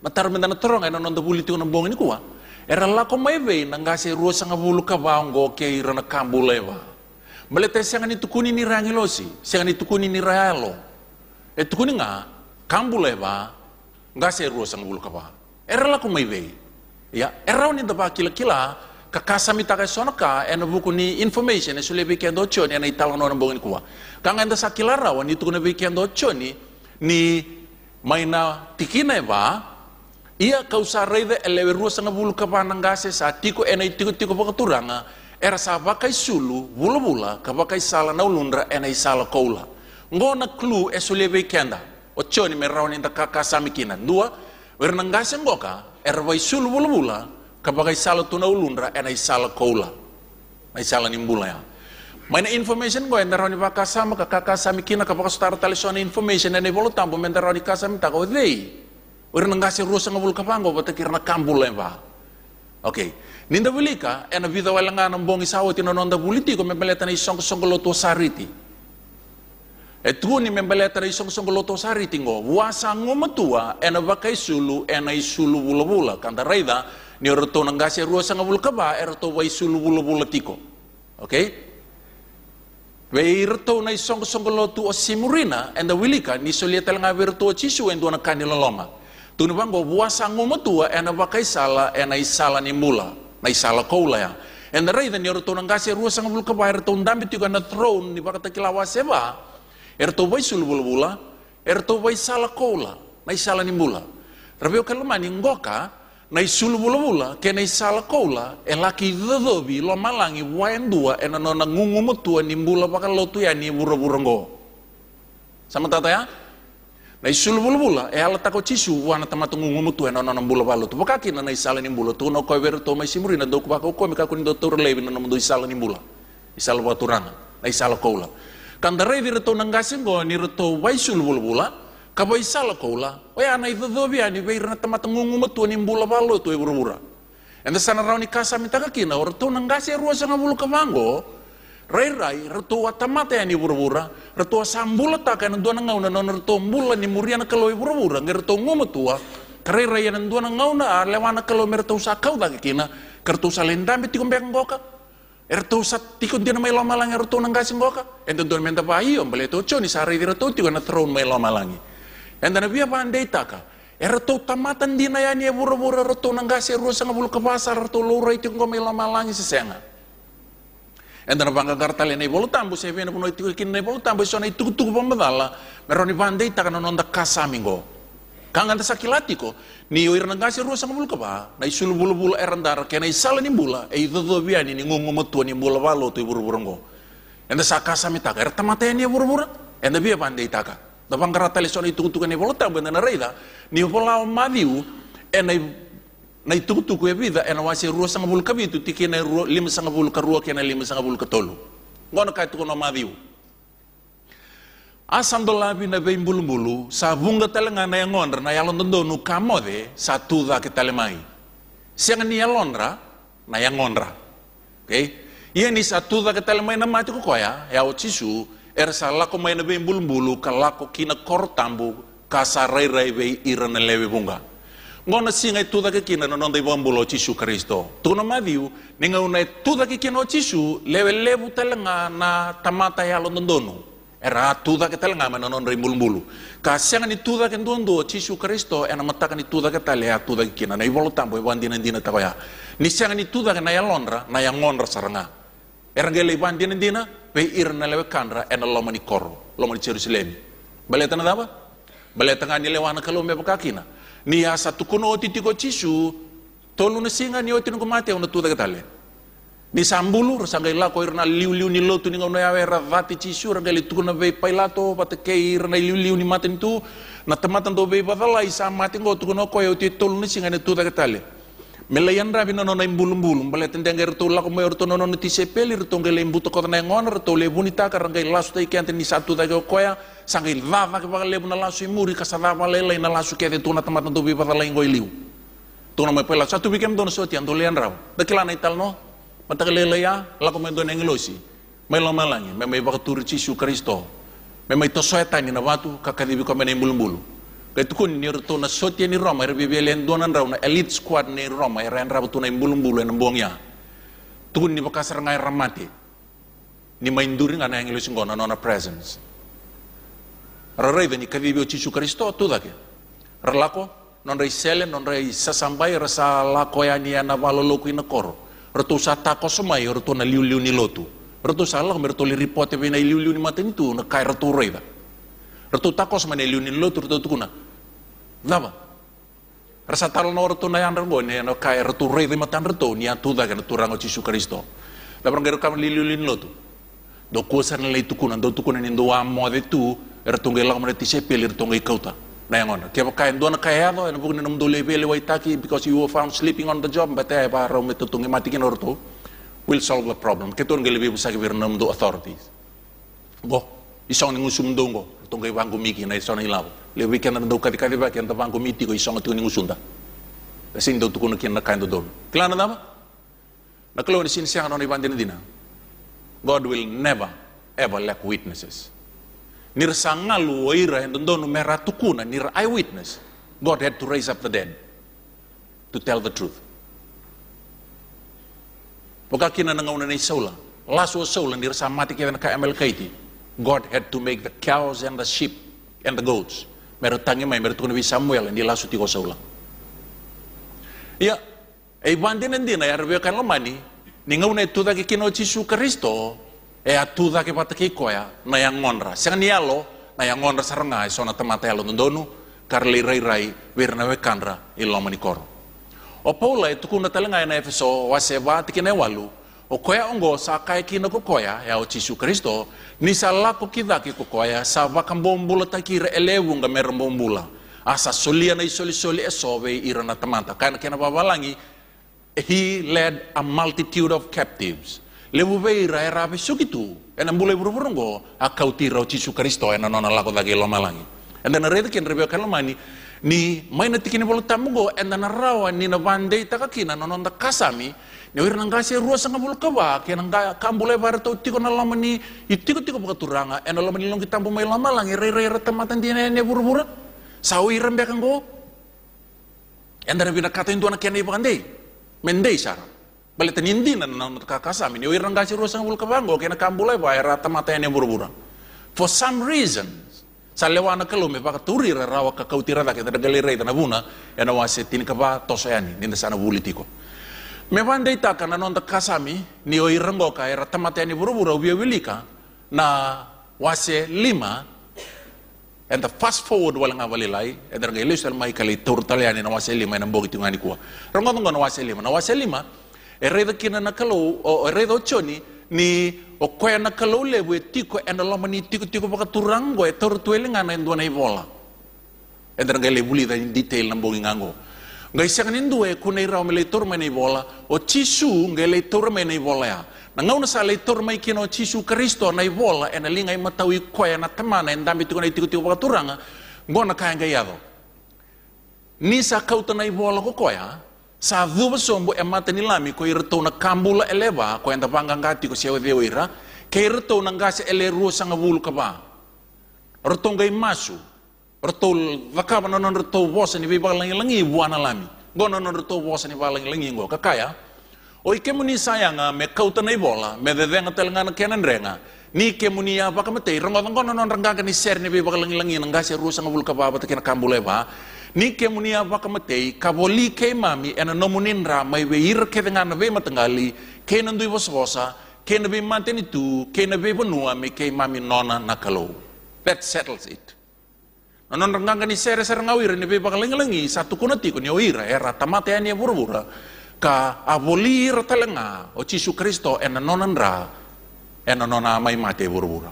Na tarmenda na toronga ena nonda buli tiku na bongi ni kuwa. Era lako mai vei na ngase ruasa ngabulu ka bango kei rana kambula eva. Melete sengani tukuni ni rangilosi, sengani tukuni ni rayalo. E tukuni nga, kambu leba, nga se ruo sang bulu kapa. Era laku vei. Ya, era wani daba kila kila, kakasa mi takai sonaka, ena e buku ni information, esu lebi kendo choni, ena italo orang bongin kuwa. Kanga enda sakila rawa, ni tukuni bi kendo choni, ni maina tikina eba, ia kausa de e lewe ruo sang bulu kapa nanggase sa tiku ena itiku tiku pakaturanga, era sa vakai sulu wula ka vakai sala na ulundra ena isala koula ngona klu esulebe kenda ochoni merawni nda kakasa samikina dua wernangase ngoka era vai sulu wula ka vakai sala tuna ulundra ena isala koula na isala nimbula ya Mana information go enda roni vaka sama ka kaka kina ka start telesona information ene volo tambo menda roni kasam ta go dei wernangase rusa ngabul kapango botakirna kambul lemba e Okay. Ninda bulika ena vida walanga na mbongi sawo tino nonda politiko membeleta na isong songoloto sariti. E ni membeleta na isong songoloto sariti ngo wasa ngomatua ena vakai sulu ena isulu bula bula kanda raida ni oroto ngase ya rua sanga bula kaba eroto wai sulu bula bula tiko. Okay? Weirto na isong songoloto o simurina enda wilika ni solieta langa virtuo chisu enduana kaniloloma. ni go wasa ngomatua ena vakai sala ena isala ni mula na isala koula ya and rei dan yoro tona ngase rua sanga bulu kaba er ton dambi tiga na throne ni bakata kilawa seba er to bai sul bulu bula er to bai sala koula na isala ni bula rabio kalama ni ngoka na isulu bula bula ke na isala koula e laki dodobi lo malangi waen dua ena nona ngungu tua ni bula bakal lotu ya ni buru buru ngo sama tata ya na bulu-bulu bulbula e ala tako chisu wana tamato ngungumu tu ena nona bula balu tu pakaki na isala ni bula tu no koi veru to mai simuri na doku paka ukomi kaku ni dotor levi na nomu do isala ni bula isala baturanga na isala koula kandarai vira to nangasingo ni reto wai sulu bulbula kabo isala koula wai ana idodobi ani wai na tamato ngungumu tu ni bula balu tu e burubura Enda sana ni kasa minta kakina, orang nangasi nanggasi ruasa ngabulu kemango, Rai-rai, retua tamate yang ini bura retua sambula takkan dua nangau na non retua mula ni muriana kalau bura-bura, nggak retua ngoma tua, kerai rai yang dua nangau na lewana kalau mertua sakau lagi kina, kertu salendam beti kumbang boka, ertu eh, sat tikun dia nama ilom malang ertu nangkasin boka, enten tuan menta pahiyo, beli tu coni sari di retua tiga na terun melom malangi, enten nabi apa andai taka, ertu eh, tamatan dinayani bura-bura retu nanggasi ruang ngabul ke pasar retu lurai tiung kau melom malangi sesenga. Enda banga kartal ene bolo tambo se vena itu kin ne bolo tambo sona itu tu pembedala meroni pandai takana nonda kasamingo. Kangan ta sakilatiko ni oir nangasi ruasa ngul kaba na isul bulu bulu erandar kena isala ni bula e itu do biani ni ngungu metu ni bula balo tu buru burungo. Enda sakasa mitaka er tamate ni buru buru enda bia pandai taka. Da banga kartal itu tuh ken bolo tambo na reida ni bolo madiu ena eh, na tu kue vida ya, ena wasi ruo bulu kabi itu tiki na ruo lima sanga ka karua kena lima sanga sagavulu katolu gona kai tuku no maciu asandolavi na bulu bulu sa vuga na yang godra na nu kamode sa tuca ke telemai. Siang ni ialodra na yang godra okay? ia ni sa tuca ke telemai na mati kokoya ya? ya chisu era sa lako mai na bulu bulu ka lako kina kor tambu ka sa rairai vei ira na leve ngona singa tuda ke kina no nonda ibon bulo chisu kristo tuna madiu ninga una tuda ke kina chisu lewe lebu telenga na tamata ya dono era tuda ke telanga mana non rimbul bulu ka singa ni tuda ke ndondo chisu kristo ena mataka ni tuda ke tale ya tuda ke kina na ibolo tambo ibon dina dina ya ni singa ni tuda ke na ya londra na ya ngonra saranga era ngele ibon dina dina pe irna lewe kandra ena loma ni koro loma ni jerusalem baleta na daba baleta ngani lewana kalau kakina ni ya satu kuno oti tiko cisu tolu na singa ni oti nungu mate ono tuta katale ni sambulu rasanga ila ko irna liu liu ni lotu ni ngono yawe ravati cisu ranga li tuku vei pailato pata irna liu liu ni mate nitu na tematan do vei badala isa mate ngo tuku ko oti tolu na singa ni tuta Melayan rabi nono na mbulum bulum bale tende ngai rto la ko mayor nono ti sepeli rto ngai lembu to kota ngai ngon rto le bunita karang gai lasu tei kian teni satu da koya gai lava ke baga lebu lasu imuri kasa lava vale lai na lasu ke tuna tamat to bi pada lai ngoi liu Tuna me pela satu bi kem don so ti ando le yandra da na ital no mata gale le ya la ko me don ngai losi melo me me su kristo me me to soeta ni na watu bi kome me mbulum bulum Kati kun ni na sotia ni Roma era bebele donan na elit squad ni Roma era en rabutuna imbulumbulu en ya. Tukun ni bakasar ngai ramati. Ni mainduri ngana yang ilusi ngona nona presence. veni ka kavibi o cicu Kristo dake. Ralako non rai sele non rai sasambai rasa lako ya ni ana loku ina koro. sa tako sumai na liu-liu ni lotu. Retusa Allah li ripote vena liu-liu ni matin tu na kai retu raiva. Retu takos mane liu ni lotu retu tukuna. Lama. Rasa talo no reto na yang rengo na no kai reto re de matan reto ni atu da kan tu rango Yesus Kristo. Da pran gero kam lotu. Do kosa na leitu kunan do tukuna ni amo de tu reto ngela kam reti sepel reto kauta. Na yang ona. Tiap kai do na kai ado na bukan nam do lebe wa itaki, because you were found sleeping on the job but ai ba ro meto tungi matikin orto. Will solve the problem. Keton ngelebi busa ke vir nam do authorities. Go. Isong ngusum dongo. Tungai wangu miki na isong ilabo le wiki na kati kati vaki nda banko miti ko isonga tuni ngusunda sin do tukuno kin na kain do dol klana nama na klone sin sia no ibandene dina god will never ever lack witnesses nir sangalu oira ndo donu mera tukuna nir eyewitness god had to raise up the dead to tell the truth Pokakina nangauna ni saula laso saula nir samati kena ka MLKT God had to make the cows and the sheep and the goats Mero tangi mai mero tukuni Samuel iya, eh, nah, ya, ni lasu tigo saula. Iya, e bandi nendi na yarbe kan ni ninga nai tuda ke kino chisu Kristo e eh, atuda ya, ke pataki koya na yang ngonra. Sang nialo na yang ngonra sarenga eh, sona tamata yalo nundonu, karli rai rai wirna we kanra ilo mani koro. O Paula e tukuna talenga na Efeso waseba tikine walu o koya ongo sa kai kina ko koya ya o Jesus Kristo ni sala ko kida ki ko koya sa ta takira elevu nga merambombula asa solia na isoli soli esove ira na tamanta kana kena babalangi he led a multitude of captives lebu be ira era be sukitu ena mbule burburungo akautira o Jesus Kristo ena nona lako dagelo malangi and then rede ken rebe kala mani ni maina tikini bolo tamugo ena na rawa ni na vandei takakina nononda kasami Nyo ira nangga se rua sanga bulu kaba ke ya nangga kambule bara tau tiko na lama ni i ya tiko tiko turanga, e na lama ni longi tampo mai lama langi re re re tamatan di ne buru buru sawi ira rembe kan go eno dana bina kata indu ana kene bukan pakandei mendei sara bale tani indi na na na kakasa mi nyo ira nangga se rua sanga bulu kaba ngo ke na kambule bara tamatan ne buru buru for some reason lewa na kalo me rara waka rawa kakautirada ke tadagalirei tanabuna buna, na wase tin kaba tosayani, ninda sana buli tiko mevande itaka nanonda kasami niyo ka era tamateni wi ubiowilika na wase lima and the fast forward wala nga walilai edar nga ilusal mai kali turtaliani na wase lima na bogi tungani kuwa Rongo tongo na wase lima na wase lima ereda kina na kalo o ereda ochoni ni o koya na kalau lewe tiko and lama lomani tiko tiko baka turango e tuelinga na endua na ibola edar nga lebuli da in detail na bogi ngango Ngai siang nin due ku nei rau me tur bola o cisu ngai le tur menei bola ya. Na ngau na sa le tur mai kino cisu Kristo nai bola ena lingai ngai matawi koe na tamana ena dami tuku tiku tiku tiku ngau na kaya ngai ado. Ni sa kauta bola ko koe ya. Sa dhuba sombo ema teni lami ko irtau na kambula eleba ko enda panggangati ko sewa deo ira. Kei na ngase ele ruo sanga wulu kaba. Rotong ngai masu retul vaka nonon non rtol wosa ni biba langi langi buana lami. Go non rtol wosa ni lengi-lengi ngo kakaya. O ike muni sayanga ah, me kauta nei bola me dedenga telngana kenan renga. Ah. Ni ke muni apa kama tei rongo non rengga ni ser ni biba lengi langi nangga se rusa ngabul kaba apa tekena kambule ba. Ni muni apa kama tei kaboli ke mami ena nomunin ra mai we ir ke dengana be ke kenan dui bos bosa kenan be manteni tu kenan be bonua me ke mami nona nakalo. That settles it. Anon renggangkan kan sere sere ngawir ini pe bakal lengi satu kunati ni oira era eh, tamate ani burbura ka abolir talenga o cisu Kristo nonan ra ena nona mai kan e e mate burbura.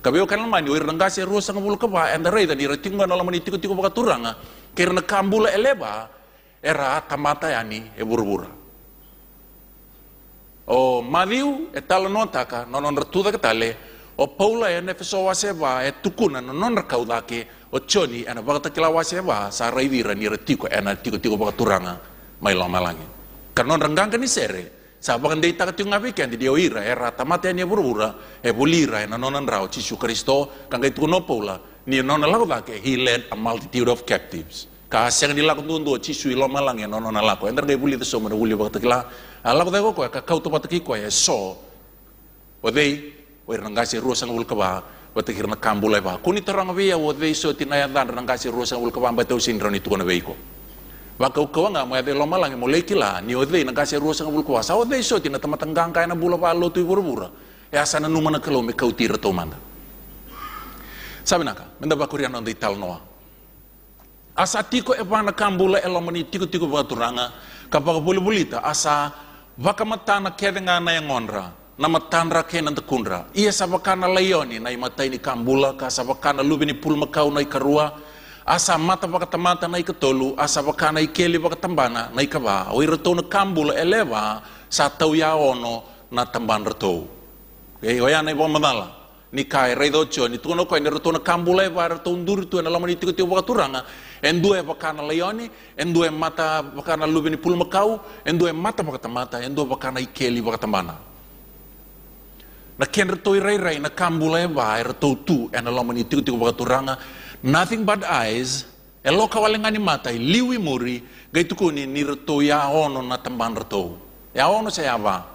Kabeo kan lamani wir renggase rusa ngabul keba ena rei tadi retingga nala mani tiku tiku bakaturanga kerna kambula eleba era tamate ani e burbura. O Madiu etalo notaka nonon retuda ketale o Paula e ena efeso waseba e tukuna nonon rekaudake Ojo ni ana ta kila wase wa sa ni reti ko ana tiko tiko baga turanga ah, mai lo malangi karena renggang kan sere sa bagan dei taka tiunga kan di ira e eh, rata mate ani burura e eh, bulira ena eh, nonan rau cisu oh, kristo kan kai tuno pola ni nona lako bake he led a multitude of captives ka seng ni lako tundu cisu ilo malangi nona lako ena rengai buli teso mana buli ta kila alako ah, dago ko ka kau to ta kiko e so o dei o ruasang ulkaba wata kirna kambulai ba kuni tarang wea wat wei so tina yang tan rang kasi wul ul itu kona wei ko Waka ukawa nga maya telo malang ni odei na kasi ruasa ngabul kwa sa odei so tina tama tenggang kaya na bula pa lo tui bura ya e sana numana kalau me kau tira to manda. Sabi naka menda ital noa. Asa tiko e pana kambula elo ni tiko tiko baturanga kapaka bulibulita asa waka matana kedenga yang onra nama tandra kena tekundra. Ia Kana layoni nai Mata Ini kambula ka sabakana lubi ni pulma kau nai karua. Asa mata pakata mata nai ketolu, asa I ikeli pakata tambana nai kaba. Oi na kambula eleva Satau tau ya ono na tamban retou. Ei oya ibo pamadala. Ni kai rei docho ni tuno ko ni na kambula eva reton duri tu na lamani tiku tiku pakaturanga. Endue leoni, layoni, endue mata pakana lubi ni makau, Endu E mata pakata mata, endue I ikeli pakata tambana na ken toi rei rei na kambula e vai ra tou tu e na lomani tiu tiu turanga, nothing but eyes e loka kawale ngani mata i liwi muri gai tuku kuni ni ra tou ono na tamban ra tou e ono se ava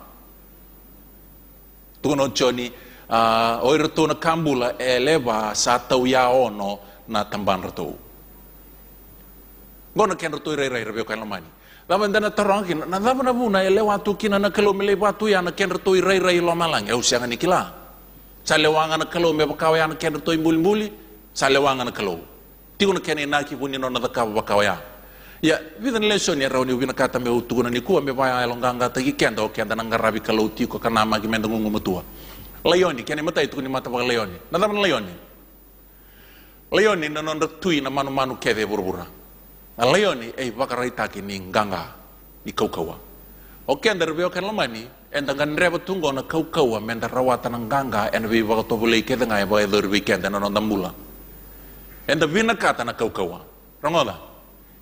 tuku no choni uh, oi ra tou na kambula e leva sa tau ya ono na tamban ra tou ken ra rei rei lomani Lama dana terangkin, na dama na muna ele watu kina na kalau mele watu ya na kender toi rei rei lo malang, ya usia ngani kila. Sa lewanga na kalau me bakawa ya na kender toi muli mbuli, sa lewanga na kalau. Tiku na na ki puni no na daka bakawa ya. Ya, vida na leso ni ya rauni ubina kata me utu guna ni kuwa me baya longa ngata tagi kenda o kenda na ngarabi kalau tiku kana ma ki menda ngungu mutua. Leoni, kena mata itu ni mata baka leoni, na dama na leoni. Leoni na nonda tui na manu manu kede burbura. A ah, leo ni e eh, wakarai ki ni nganga ni kaukaua. O ke andar veo kan lomani, en tungo na kaukaua men da rawata na nganga en vi wakatobu lei ke dengai wa edur weekend en ananda mula. Enda vina kata na kaukaua. Rangola.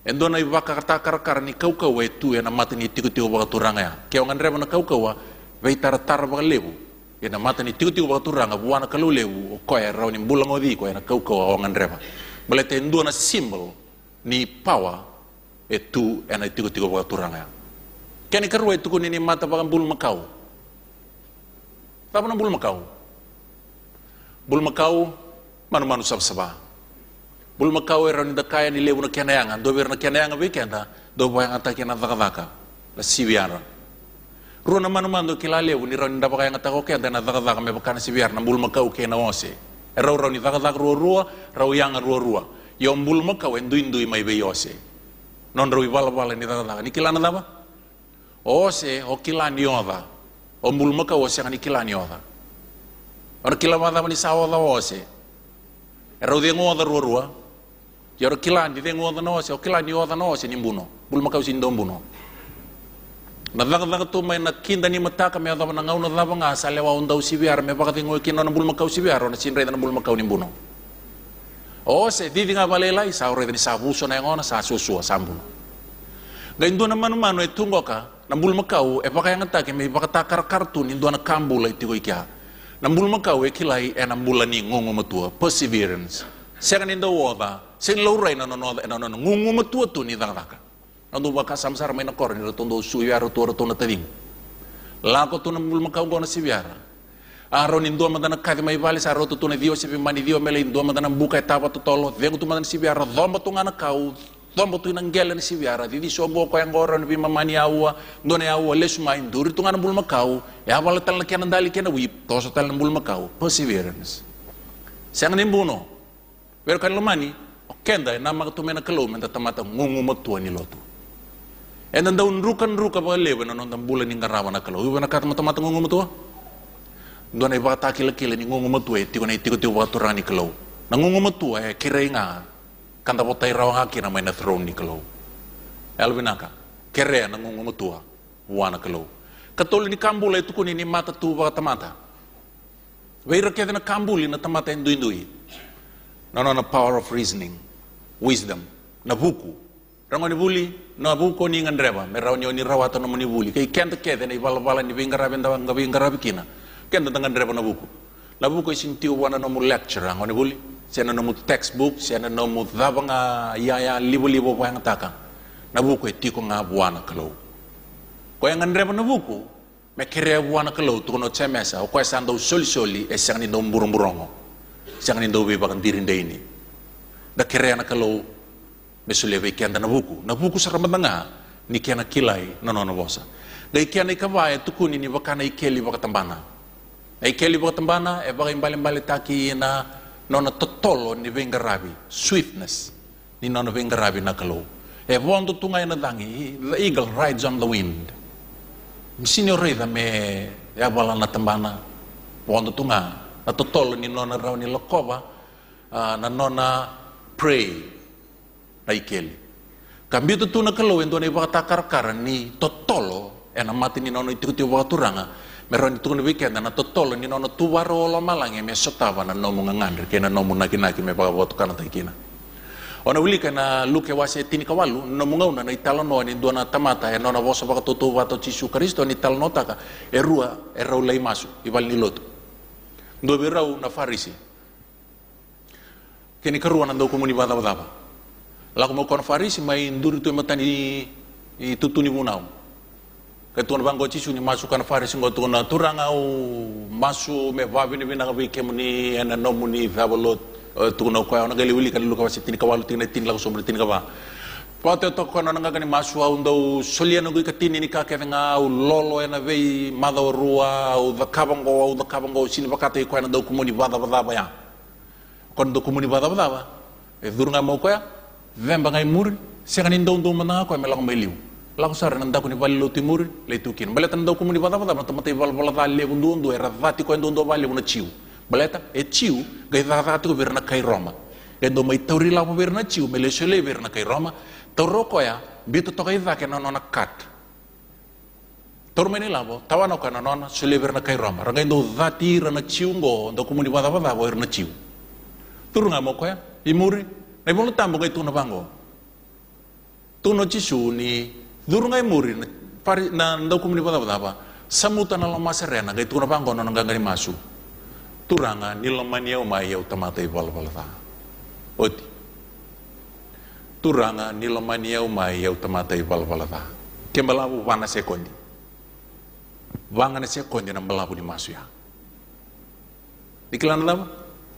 En na i kata karakar ni kaukaua etu ena mati ni tiku tiku wakaturanga ya. Ke reva rewa na kaukaua, vei tara wakalebu. lewu, Ena mati ni tiku tiku wakaturanga buwana kalulebu o koe rau ni mbulango di koe na kaukaua ongan reva, Boleh te endo na simbol ni pawa e tu ena tiko tiko waka turanga. Kani karua e tuku nini mata pakan bulu makau. na bulu makau. Bulu makau manu manu sab saba. Bulu makau era ni dakaya ni lewu na yanga. Do ber na yanga be kenda. Do bayang ata kena vaka vaka. La siwiara. Runa manu manu kila lewu ni rani dapaka yang atako kenda na vaka vaka me bakana siwiara. Na bulu makau kena wose. Era ni vaka vaka rua rua. Rau yang rua rua yombul ma kawen duin dui mai be yose non rui bala ni tata tanga ni kilana daba o o kilani oda o mbul ma kawo se ni kilani oda or kilama daba ni sawo da ose se ero de ngoda rua rua yoro kilani de ngoda no se o kilani oda no se ni mbuno bul ma kawo sin dombuno na daga tu mai na kinda ni mata me daba na ngau e na daba nga salewa undau sibiar me baka tingoi kinona bul ma kawo sibiar ona sin reda na bul ma kawo ni mbuno Ose oh, didinga balelai sa ore di buso na ngona sa susu sambun. Gaindo naman mano itungo ka nambul makau e eh, pakai ngata ke eh, me pakata kar kartun indu na kambula itiko eh, ikya. Nambul makau e kilai e nambula kan ni ngungu matua perseverance. Sekan indo woda sen lourai na nono na nono ngungu matua tu ni dang daka. Nando baka samsara main akor ni rotondo aro ya, rotondo na tading. Lako tu nambul makau gona Άρων να κάθε μαϊ βάλει αρώτο τον δύο σε βιμανιδίο μέλε να μπούκα ετάβα το τόλο Δεν του μάταν σιβιά ροδόμα του ανακαού. καού δόμα του είναι αγγέλα είναι σιβιάρα δίδι σε όμπο εγγόρο γόρον βήμα μάνι αούα ντόνε αούα λε σου Ινδούρι του γάνα μπούλμα καού εάβαλα λακιά να ντάλι και να βγει. τόσο τα τάλα μπούλμα καού σιβιά σιβιέρανες σε έναν εμπούνο. Βέρο καλωμάνι ο κέντα ένα μαγτωμένα καλό με τα μάτα του ματού του. Έναν τα ονρούκαν ρούκα που λέει ο βαλέβαιναν όταν μπούλαν η γαράβανα καλό. Ήβαινα κάτω με τα μάτα μου μου μου του. dona iba ta kila kila ni ngungu matu e eh, tiko na tiko tiko watu rani kelo na ngungu matu e eh, kira inga kanta bota i rawa haki na maina throne ni kelo elvinaka kira na eh, ngungu matu a ah, wana kelo. katoli ni kambula e tuku ni mata tu wa tamata weira kete na kambuli na tamata indui indui na na power of reasoning wisdom na buku ni buli na buku ni ngandreba ni oni rawata na muni buli kai kenta kede na ibala bala ni bingarabi ndawa ngabi kina kenda tangan drepa na buku la buku isin tiu wana nomu lecture ang ah, one buli sena nomu textbook sena nomu dhaba nga yaya ya libu pa yang takang na buku e tiku nga buana kalau ko yang drepa na buku me kere buana kalau tu kono cemesa ah, o ko sando soli soli e eh, sang ni nomu burung burongo sang ni dobe bakan ini da kere na kalau mesuleve kenda na buku na buku saramatanga ni kena kilai na nona bosa. Dai kena ikawae tukuni ni wakana ikeli wakatambana e keli bo tembana e bagi mbale mbale taki na nona totolo ni rabi swiftness ni nona rabi na kalo e vondo tunga ina dangi the eagle rides on the wind msini rida me ya abala na tambana vondo tunga na totolo ni nona rau ni lokova na nona pray na ikeli kambi tu tuna kalo endo ni bata karkara ni totolo e mati ni nona itu waturanga meron tun ya, weekend na totolo ni nono tuwaro lo malang emes sotawa na nomu ngangandri kena nomu nagi, naki me paka watu kana taikina ona wili na luke wase ya tini kawalu nomu ngau na italo noa ni duana tamata e nona wosa baka tutu wato cisu kristo ni italo notaka e rua e rau lai masu ibal ni lotu ndo be rau na farisi Kini karua na ndo kumuni bada daba laku mo kon farisi mai nduri tu matani i tutuni munau ketuan Bangko goci suni masukan faris ngo tuna turang au masu me vavini vina ngavi kemuni ena nomuni favolot eh, tuna ko ona gali wili kan luka wasitini kawalu tina tin lagu somri tin kawa Pate to nanga kani masu au ndau soliano gui katini ni ka kevenga au lolo ena vei mada rua au vakabango au vakabango sini bakate ko ena ndau kumuni vada vada vaya kon do kumuni vada vada vaya e durunga mau ko ya vemba ngai muri sengani ndau ndau mananga ko me lagu meliu lau sar nan daku ni vale timur le tukin bale tan daku muni bata bata tama te val vala le kundu ondo era vati ko ondo vale una chiu bale e chiu ga da vati verna kai roma e mai tauri la po verna chiu mele shele verna kai roma toro ko ya bitu to kai da ke non kat tor meni la tawa no kana sele verna kai roma ra ga vati ra chiu ngo ondo kumuni bata bata bo erna chiu turunga mo ko ya imuri Nei mulu tambo kai tuna bango. Tuno chisuni durungai muri na pari na nda kumuni pada pada apa samuta na lama serena gai tukuna pangko na nangga ngari masu turanga ni lama ni au mai au tamata oti turanga ni lama ni au mai au tamata ipal kembalabu wana sekondi wangana sekondi na mbalabu ni masu ya dikilan lama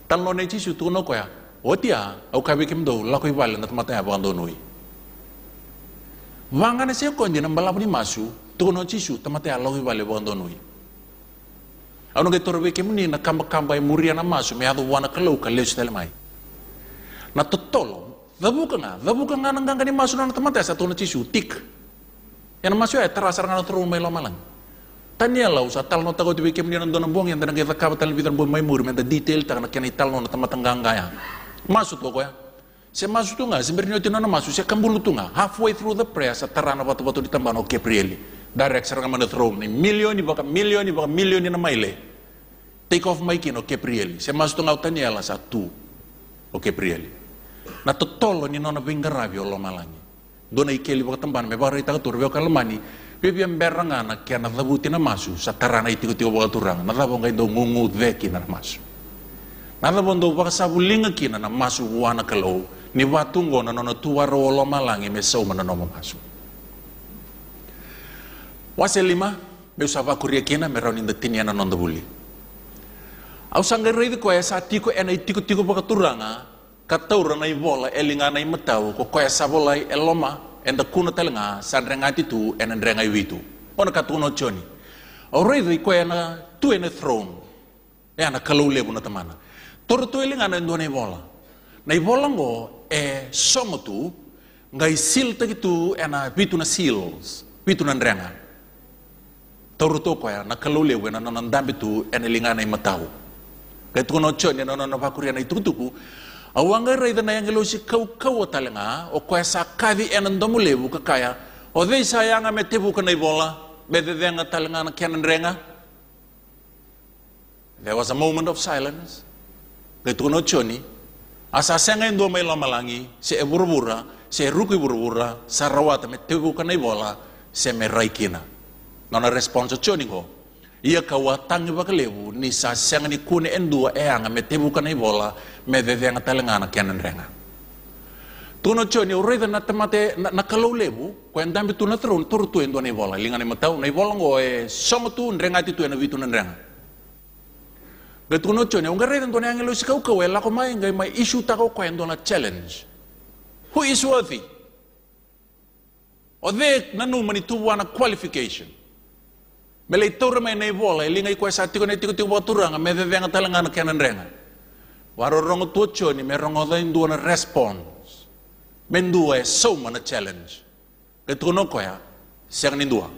tan lone cisu tukuna koya oti ya au kabi kim dau lako ipal na tamata ya noi wangana se ko na mbala ni masu to no chisu tamate a lohi vale bondo nui ano ke torbe ke muni na kamba kamba muria na masu me adu wana kalau ka lesu sitele mai na totolo dabuka nga dabuka nga nang ngani masu na tamate sa tono chisu tik yana masu ya terasa na turu mai malang tania lau sa tal tago di ke muni na dona yang tenang ke takaba tal vidan bong mai me da detail tangana kenai tal no tamate nganga ya masu toko ya Σε μαζουτούγα, σε μερνιό την όνομά σου, σε καμπουλουτούγα. Halfway through the prayer, σε τεράνο από το ο Κεπριέλη. Δάρε, ξέρω να με νεθρώουν. Μίλιον, είπα, μίλιον, είπα, μίλιον είναι μαϊλέ. Take off my kin, ο Κεπριέλη. Σε μαζουτούγα, όταν η του, ο Κεπριέλη. Να το τόλο ο με το να σε ή τίγο τίγο του Να δαβού ni watungo na nono tua rolo malang me sau manono masu. Wase lima, me usava kuria kena me rau ninda tini ana nondo buli. Au sanggar rei e ko sa tiko ena itiko tiko pakaturanga, kataura na ibola elinga na imetau ko ko esa bola eloma enda kuna telenga sandrengati tu ena ndrengai witu. Ona katuno choni. Au rei koe ena tu ena throne. Ena kalau lebu na tamana. Tortu elinga na Nai bolango e songo tu, ngai sil gitu ena bitu na sils, bitu na ndrenga. Tauru toko ya na kalule we na na ndambi tu ena linga na matau. Kai tuko no choni na na pakuri ya na itutuku. Awanga raida na yang kau kau talenga, o koe sa kavi ena ndomu lebu kakaya. O dei yanga e me tebu kana ibola, bede denga talenga na kiana ndrenga. There was a moment of silence. Kai tuko no choni, Asasanga ndo mai lamalangi, se e bura se ruku burubura, sarawata me tegu kana bola, se me raikina. Nona responsa choningo. Ia kawa tangi bakalebu ni sasanga ni kune endua eanga me tebu kana bola, me dedenga talengana kianan renga. Tuna choni ureda na tamate na kalau lebu, ko endambi tuna terun turu tu endua nei bola, linga nei matau nei bola ngo e songo tu renga ti tu na renga. Gatuno chone, unga reden dona yang lo kau kawe la koma yang gai mai isu tako kwa yang dona challenge. Who is worthy? O dek nanu mani tu wana qualification. Melai tura mai nei bola, ilinga e i kwa sa tiko nei tiko tiko waturanga, me vevenga talangana kenan renga. Waro rongo tu chone, me rongo da induana response. Mendua e so mana challenge. Gatuno kwa ya, siang nindua.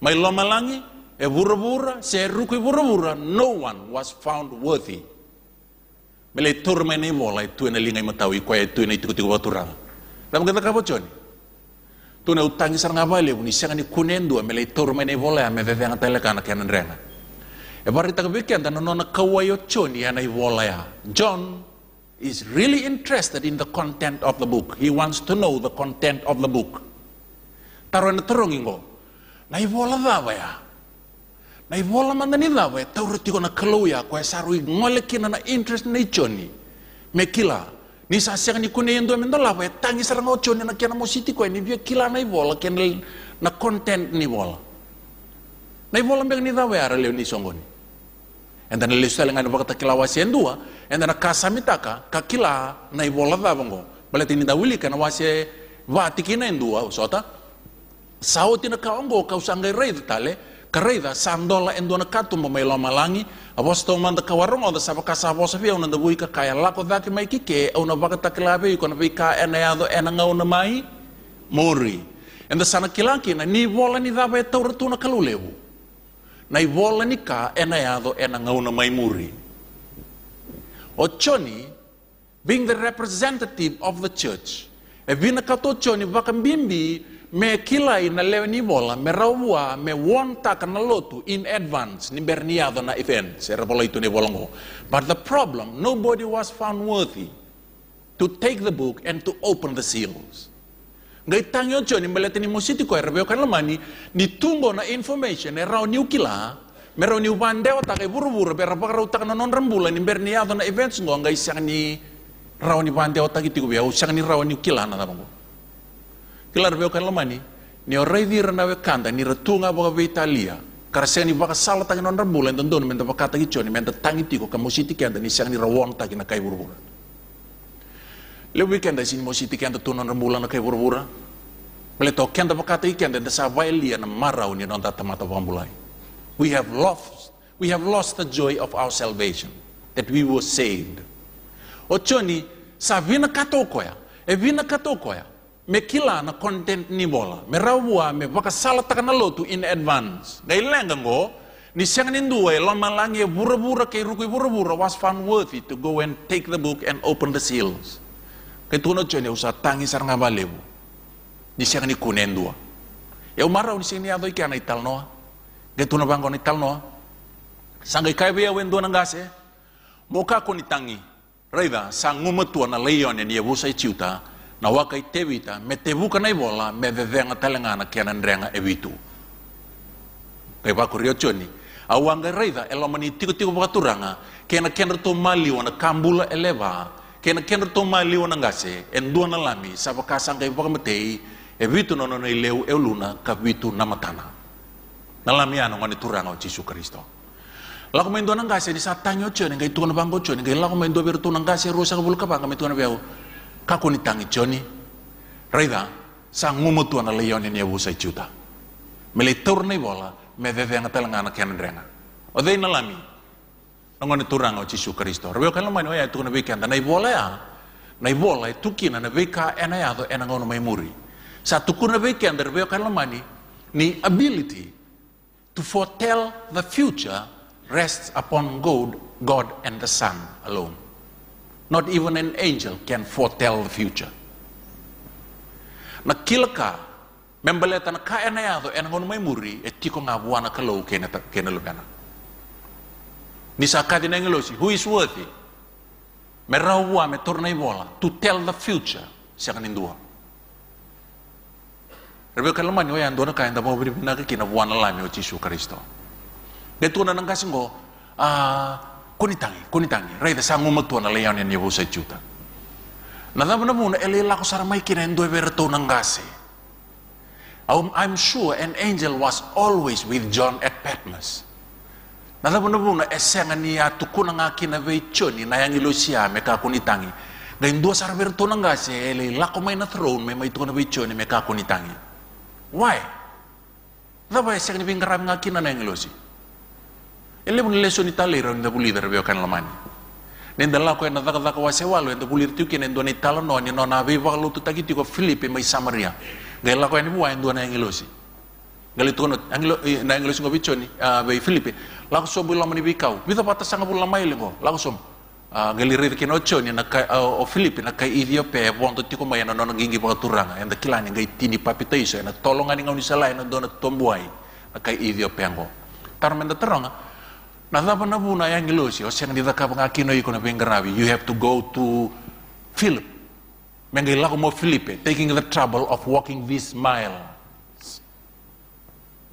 Mai lomalangi, e eh, burubura se ruku eh, burubura no one was found worthy mele me ne mola tu na linga matawi ko e tu na tiku tiku baturang dam kata kapo choni tu na utangi sar ngabale uni sanga ni kunendo mele me ne e me veve ngata kana kenan rena e eh, bari tak bikin dan nona kawayo choni ana ibola ya john is really interested in the content of the book he wants to know the content of the book taro tarona terong ingo na ibola dava ya na ivola mananina ve tauratiko na kalauia ya, koe saru ngole kina na interest na ichoni. me kila ni sasiaka ni kune endua me lava e tangi saranga ojoni na kiana na mositi koe ni vio kila na ivola kia na, content ni vola na ivola bega ni e ara leo ni songoni enda na lesu talenga na vakata kila wasi endua na kasamitaka ka kila e, na ivola davango balete ni dawilika na wasi vatikina endua usota sauti na kaongo kausangai rei tale Kareva sandola endona katum mamelo malangi aposto manda kawarong onda sapa kasa aposto fia onda bui ka kaya lako daki mai kike ona baka takilabe ikona bika enayado enanga ona mai mori enda sana kilaki na ni vola ni dava e taura na kalulevu na i vola ni ka enayado enanga ona mai muri o choni being the representative of the church e vina kato choni baka mbimbi me kila na leo ni bola, me raua, me wanta kana lotu in advance, ni berniado na event, se rapola itu ni bolongo. But the problem, nobody was found worthy to take the book and to open the seals. Ngai tangi ocho ni melete ni mositi ko erbeo kana lamani, ni tumbo na information, e rau e ni ukila, me rau ni ubandewa takai buru-buru, be rapak rau takana non rambula, ni berniado na events ngo, ngai siang ni rau ni bandewa takitiku bea, siang ni rau ni ukila na tabango. Kila veo kan lamani, ni o rei dira na kanda, ni ratunga boka be Italia. Karasea ni baka sala tagi non rambulan ndon don menta bakata tagi choni, menta tangi tiko ka musiti kenda ni siang ni rawon tagi na kai burbura. Le weekend sin musiti kenda tunon rambulan na kai burbura. Bele to kenda bakata tagi kenda nda sa lia na marau ni non tata mata bambulai. We have lost, we have lost the joy of our salvation, that we were saved. O oh, choni, sa vina katoko ya, e vina katoko ya? me kila na content ni bola me rawa me baka sala takana lotu in advance dai lenga ngo ni siang nindu e lama langi bura-bura ke ruku bura-bura was found worthy to go and take the book and open the seals ketuno chene usa tangi sar ngabalebu ni siang ni kunendua eu marau ni siang ni adoi ke ana ital tu no bango ni tal noa sangai kai wen wendo na ngase moka ko ni tangi raida na leyon ni ebusa ciuta na waka i vita, me te kana nei vola, me vevenga talengana kia na nrenga e vitu. Kai wako rio choni, a wanga reitha e lamani tiku tiku wakaturanga, kia na kendra to maliwa na kambula e leva, kia na kendra tō maliwa na ngase, e ndua na lami, sa kasang kai wakamatei, e vitu nono na leu e uluna, ka vitu na matana. Na lami ano ngani turanga o jisu Kristo. Lako mendo na ngase, ni sa tanyo chon ngai tuana bango chon ngai lako mendo beru na ngase, e rusa kabulu kapang me tuana beo, kako ni tangi joni raida sa ngumu tuan ana leyon ni abu sa juta mele turne bola me de de ngatal ngana ken renga o de nalami ngone turang o jisu kristo reo kan lamai oya e tu na weekend na bola ya e na bola tu kina na weka ena ya do ena ngono mai muri sa tu kuna weekend reo kan lamani ni ability to foretell the future rests upon God, God and the Son alone. Not even an angel can foretell the future. Na kilka membele tana ka ena yado, ena ngono mai muri, e tiko ngā buana ka lo kena, Ni lupena. Nisa kati na si who is worthy? Me raua me torna i bola, to tell the future, siakan indua. Rebe kalau mani oya ndona ka enda mau beri binaka kina buana lami o Jesu Kristo. Detuna nangkasingo, ah, kuni tangi kuni tangi rai te sangu matua na leon ni wo sa chuta na dama na muna ele la sara mai kina ndo vera to nangase I'm sure an angel was always with John at Patmos. Na dama na muna esenga ni atukuna ya nga kina vei choni na yang ilo siya me ka kuni tangi. Ngayon dua sara vera to nangase ele la mai na throne me mai tukuna vei choni me ka kuni tangi. Why? Dama esenga ni vingaram nga kina na yang ilo Ele mun leso ni talero nda bulider veo kan laman. Nenda lako ena daga daga wase walo nda bulider tiuki nenda ni talo no nona ve valo tu tagi tiko filipi mai samaria. Ngai lako ena buwa nda na engelosi. Ngali tuono angelo na engelosi ngobi choni a ve filipi. Lako so bula mani vi kau. Vito pata sanga bula mai lego. Lako so ngali kino choni na kai o filipi na kai idio pe vonto tiko mai ena nona gingi vaga turanga. yang kilani ngai tini papi taiso yang tolonga ni ngau ni salai na tombuai. Na kai idio pe ango. Tarmenda teronga. Nadhaba nabuna yang ilusi, oseng di daka pengakino na penggerabi, you have to go to Philip. Mengilaku mo Philippe, eh. taking the trouble of walking this mile.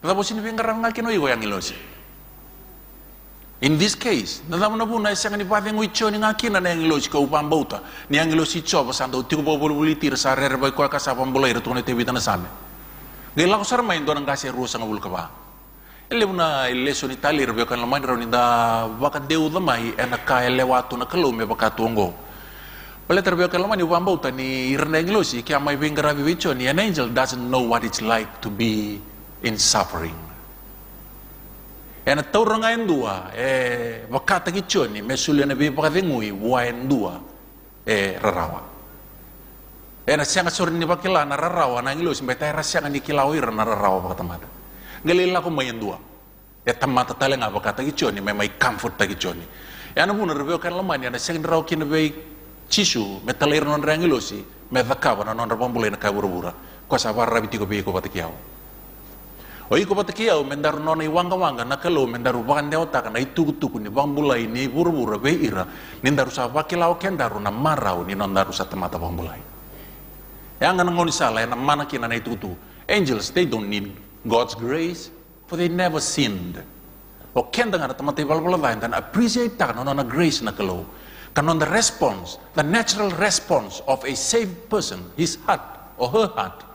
Nadhaba sini penggerabi ngakino iko yang ilusi. Eh? In this case, nadhaba nabuna iseng di pathe nguicho ni ngakin na yang ilusi ka bauta. ni yang ilusi coba santo tiku popolo bulitir sa rerba kuaka sa pambolair tuone tebitana sane. Gilaku sarmain doang kasih rusak ngabul kebah. Eleuna kan eleso kan ni talir be kan lamani rauni da baka deu lamai ana ka tu na kalu me baka tuongo. Pale terbe kan lamani wamba utani irna inglosi kia mai bengara bicho ni an angel doesn't know what it's like to be in suffering. Ena tauranga endua e bakata kichoni mesuli na be baka dengui wa dua, e rarawa. Ena siang sore ni bakila na rarawa na inglosi mbeta era sianga ni kilawira na rarawa baka tamada aku main dua ya tamata tale kata kata gichoni ya, anu kan me comfort ta gichoni ya na bunar beo kan lamani ana sing rao kin be chisu me taler non rangilosi me dakaba na non rabambule na kaburubura ko sa barra bitiko be ko batikiao o iko batikiao me mendar non i wanga wanga na kalo mendar ndar bande otak na ituku tuku ni bambula ini burubura be ira ni ndar sa bakilao ken na marau ni non daru sa tamata bambulai yang ngoni salah na mana kina na itu tu angels they don't need God's grace, for they never sinned. O kenda nga na tamatay walwalavain, then appreciate ta no na grace na kalo. Kanon the response, the natural response of a saved person, his heart or her heart,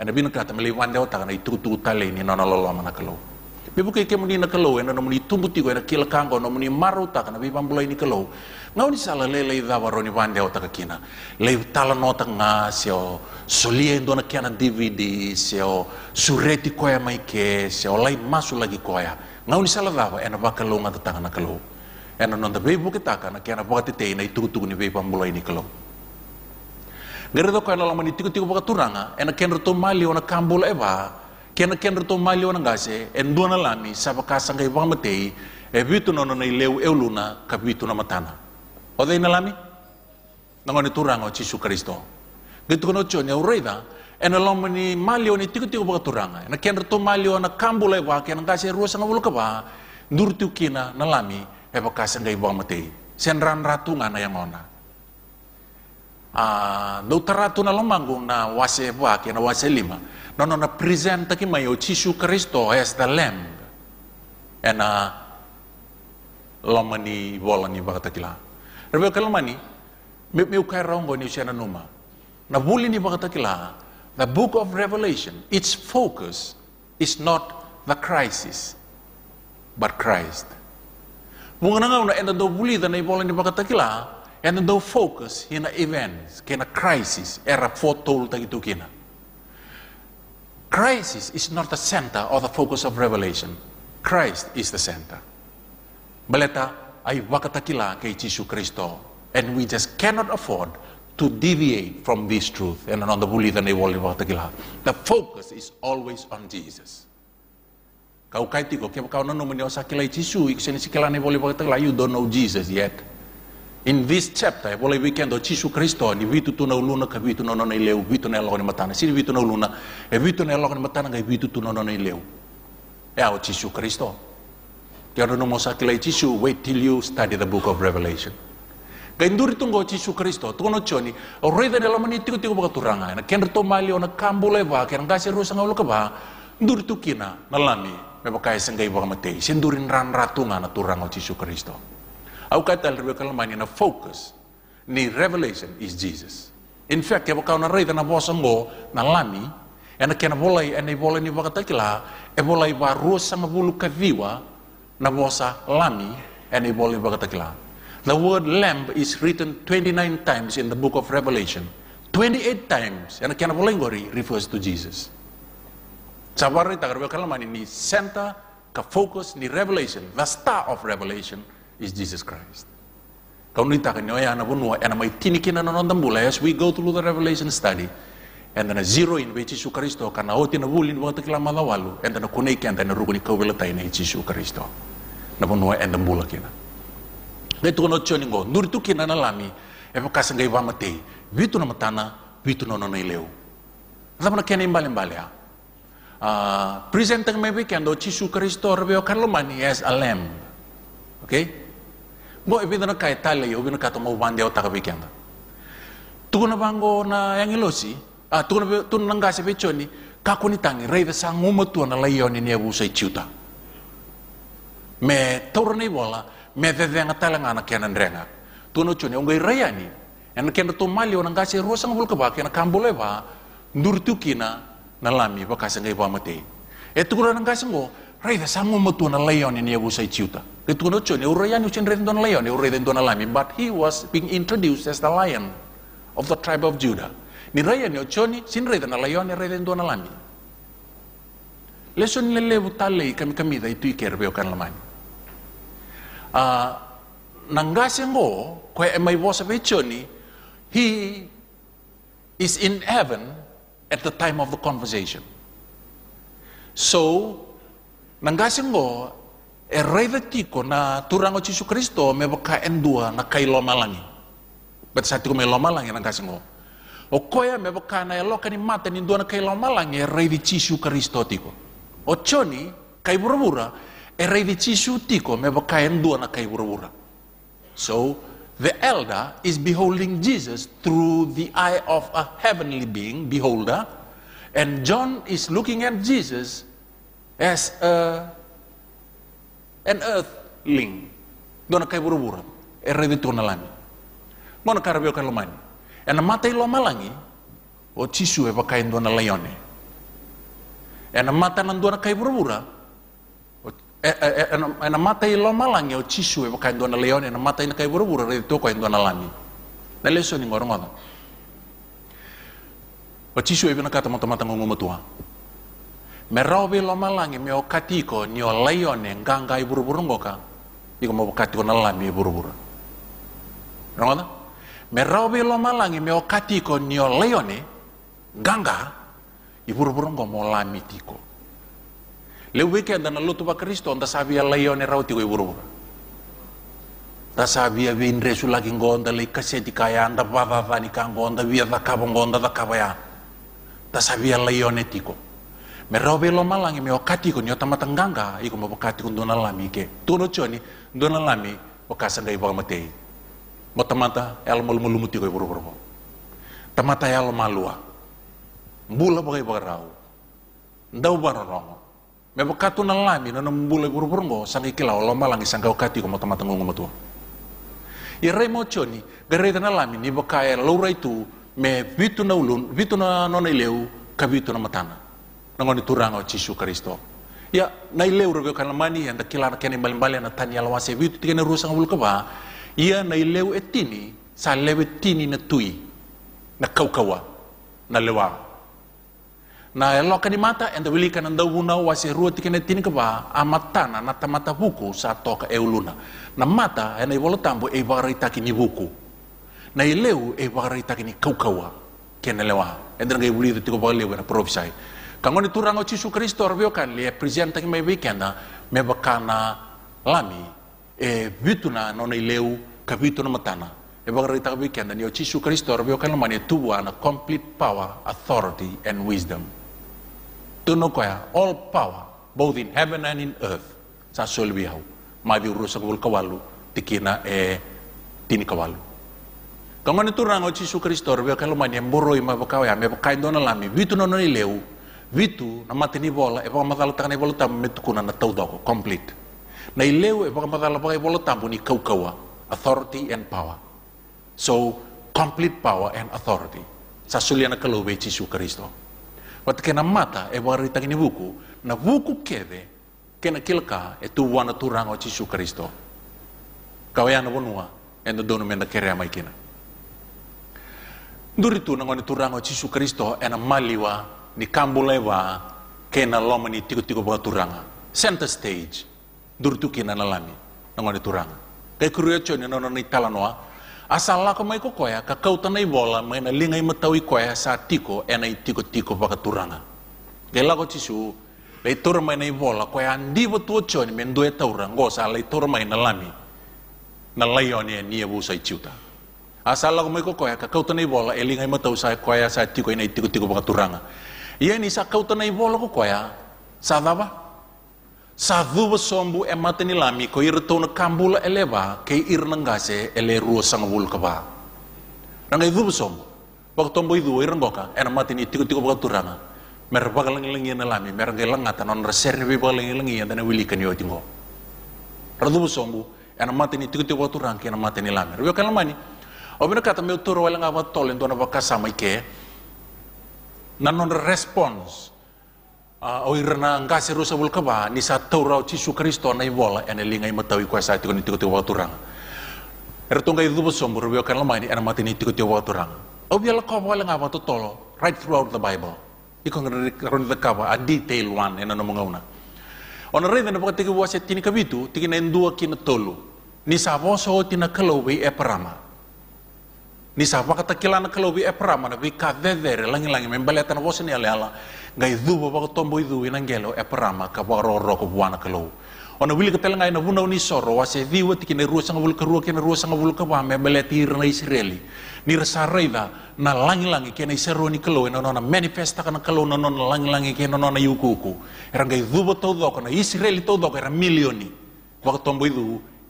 and abin ka ta maliwan daw ta na itutu tale ni na nalalama na kalo. Bibu kay kemuni na kalo, and na muni tumuti ko na kilakang ko, na muni maruta ka na bibang bulay ni kalo. ngau ni sala le le dava roni wande o taka kina le tala no ta nga ndo na kiana dvd se sureti koya mai ke se lai masu lagi koya ngau ni sala dava ena baka lo ta tanga na kalo ena non da be buke taka na kiana baka te itu tu ni be pamulai ni kalo ngere do koya na lama ni tiku tiku baka turanga ena kendro to mali ona kambula eba kena kendro to mali ona ngase e na lami sabaka sangai baka matei e nono na ileu euluna kapitu na matana Potete inalami? Na ngone turang o Jesus Kristo. Gitu kono cho ne ureda ena lomani malio ni tiku tiku turanga. Ena ken to malio na kambula wa ena ngase ruasa ngabulu ka ba. Nur tiu kina nalami e bakase ngai Sen ran ratunga na yang ona. Ah, do taratu na lomanggung na wase wa na wase lima. No na presenta mai o Jesus Kristo as the lamb. Ena lomani volani bakata kila. Kalmani, me ukarongo ni ushana numa. Na buli ni bagatakila, the book of Revelation, its focus is not the crisis, but Christ. Mungananga una enda do buli da na ibola ni bagatakila, enda do focus hina events, kena crisis, era fotol kina. Crisis is not the center or the focus of Revelation. Christ is the center. Baleta, ay wakatakila kay Jesus Kristo. And we just cannot afford to deviate from this truth. And on the bully than The focus is always on Jesus. Kau kaiti ko kaya kau nanu menyo sakila Jesus iksen sikila ne boleh wakatakila you don't know Jesus yet. In this chapter, boleh weekend do Jesus Kristo ni vitu tu uluna ka vitu no no na ileu vitu na elok ni matana. Sini vitu na uluna e vitu na elok ni matana ka vitu tu no no na ileu. E ao Jesus Kristo. sakit lagi, Chishu, wait till you study the book of Revelation. Gainduri tunggu Chishu Kristo, tungo choni, reda dalam mani tiku tiku baka turanga, na kender to malio ona kambu leba, kender kasi rusa ngau lokaba, nduri tukina, nalami, meba kai sengai baka matei, ran nran ratunga na turanga Chishu Kristo. Au kai tal rebe na focus, ni revelation is Jesus. In fact, ya baka ona reda na bosa nalami, ena kena bolai, ena bolai ni baka takila, e bolai baru rusa ngabulu kaviwa, Navosa Lami, and Iboli Bagatagla. The word lamb is written 29 times in the book of Revelation. 28 times, and Kianapolengori refers to Jesus. Sabarni Tagarwakalaman in ini center, ka focus, ni revelation, the star of revelation is Jesus Christ. Ya, ya. As we go through the revelation study, and then a zero in which Jesus Christ, and then a whole in what the and then a Koneki and then a Ruguni Kovilataina Jesus Christ napa noa enda bula kina ngai tukono tioni ningo, nuri tu kina na lami e mo kasa ngai wama tei witu na matana witu na nona ileu napa na kena imbale mbale ya? a uh, presenting me weekend o chisu kristo rebeo karlomani as a lamb okay Bo e na kai tale yo na kato mau bandi au taka weekend na bango na yang ilosi ah tukuna tukuna nangasi peconi kakuni tangi rei vesa nguma tuana layoni ni abu sai ciuta me taurani wala me tala nga na kena ndrenga tuno chune ongai ni en kena to mali ona ngase rosang hulka ba kena kambole ba ndur tukina na lami ba kasa ngai ba mate e tukura ngasi ngo rai da samu matu na leon ni yebu sai chuta ke tuno chune ni chen ren don leon urayen don lami but he was being introduced as the lion of the tribe of Judah ni rayani ochoni sin rai na leon ni rai don lami Lesson lelevu talei kami kami da itu ikerbe okan lamani uh, ko, kwe emai choni, he is in heaven at the time of the conversation. So, nangasengo e reve tiko na turango chisu Kristo me baka endua na kailo malangi. Bet sati ko me lo malangi ko. O koya me baka na elo kani mata ni endua na kailo malangi e reve Yesu Kristo tiko. O choni kai bura E revi chisutiko me bakayan dua na kai wura So the elder is beholding Jesus through the eye of a heavenly being, beholder, and John is looking at Jesus as a, an earthling. Dona kai wura e revi lani. Mona karabio kan lomani. E na matai lomalangi, o tisu e bakayan dua na layone. E na mata nan dua na kai wura Eh, eh, eh, na mata i loma langi o chisu e wakai ndona leone na mata na kai buruburu re toko e ndona langi na leso ni ngoro o chisu e bina kata mata mata ngongo matua me vi loma langi me o katiko ni o leone nganga i buruburu ngoka iko koma katiko na lami i buruburu ngoro me vi loma langi me o katiko ni o leone nganga i buruburu o lami tiko Le weke anda nalo tuba Kristo anda sabia alla ne rauti we buru. Ta sabia abe indre lagi ngonda le kaseti kaya anda baba vani ngonda via da kabo ngonda da ya. Ta sabia alla ne tiko. Me raube lo malangi me okati ko nyota matangganga iko mo okati ko ndona lami ke. Tono choni ndona lami okasanda ibo matei. tamata el mol mulumuti buru buru. Tamata el malua. Bula bagai bagarau. Ndau baronong. Mebo katu na lami na nambule burburgo sang ikilaw lama lang isang gaukati ko matamatangong I ya, rei mo choni, gareta na lami ni bakaya tu me vitu na ulun, vituna na nona ileu, vitu na matana. Nangoni turanga o Chisu karisto. Ya, na ileu kana kalamani yang dakilana kene balimbali ya, na tani tike na rusa rusang kaba. ia na ileu etini, sa lewe tini na tui, na kaukawa, na lewa na elo loka mata enda wili kana ndauna wuna wasi rua tikene tini kaba amatana matana na tamata huku sa toka e uluna na mata ena i tambo e wakarai taki ni huku na ileu e wakarai taki ni kaukaua kene lewa enda ngai wili tiko wakarai lewa na provisai kangoni turango chisu kristo rabio kan li e presenta ki mai wikenda me bakana lami e vituna nona ileu ka vituna matana e taki weekend, and o chisu Kristo or your mani tuwa na complete power, authority, and wisdom. to nokoya all power both in heaven and in earth sa solbi hau mai bi rusa ko kawalu tikina e tini kawalu kamane tu rango Jesus Kristo be ma ni mboro ima bakawa ya me bakai na lami vitu no ni leu vitu na matini bola e pa matala tangani bola tam tukuna na tau doko complete na ileu e pa matala bakai bola tam ni kau authority and power so complete power and authority sa suliana kalau be Jesus Kristo Watu kena mata e wari tangini wuku, na wuku kede kena kilka e, e tu wana o cisu Kristo. Kawayana e wonua, endo donu menda kere amai kina. Duri tu nangoni o cisu Kristo ena maliwa ni kambulewa kena loma ni tiku-tiku bawa turanga. Center stage, duri tu kina nalami, nangoni turanga. Kai kuruyo ni nono ni talanoa, Asal aku mai ko koya, ka kau tanai bola mai na lingai matawi koya sa tiko, enai tiko tiko paka turanga. Gai lako cisu, lei tur mai na bola koya andi batu coni men dua taurang, go sa lei tur mai na lami, na layoni ni abu sai ciuta. Asal aku mai ko koya, ka tanai bola, elingai matawi sa koya sa tiko, enai tiko tiko paka turanga. Ia ni sa kau tanai bola ko koya, sa Sadu sombu emateni lami ko tonu kambula eleba ke nangase ele ruosang wul kaba. Nanga idu sombu. tombo idu irngoka mateni tiku tiku bakaturanga. Merbakalang lengi lami langa atan on reserve bakalang lengi dana wilikan yo tingo. Radu sombu mateni tiku tiku ke mateni lami. Rubio kalamani. Obina oh, kata meu toro wala ngava tolen dona bakasama ike. Nanon response Oi o nga ngase rusa kaba ni sa taurau tisu kristo ana ivola ene linga i i kuasa tiko ni tiko tiko wauturanga era tonga i dhuba sombur wio kan lamaini ena mati ni tiko tiko wauturanga o wio la wala nga right throughout the bible iko ngari roni the cover a detail one ena no mongauna ona rei na paka tiki wase tini kabitu tiki na endua kina tolu ni sa voso tina kalowi e parama ni sa pakata kilana kalowi e parama na vi ka vevere langi langi membaletan ni ala ala ngai dhuba baka tombo idhu inangelo e prama ka ro ro ko buana ka ona wili ka ina vuna uni soro wa se dhiwa tiki na ruasanga vulka rua kena ruasanga vulka wa me na Israeli ni rasa reida na langi langi na isero ni kalo ina nona manifesta kana kalo na nona langi langi na nona yukuku era ngai dhuba tau dhoka na Israeli tau ka era milioni baka tombo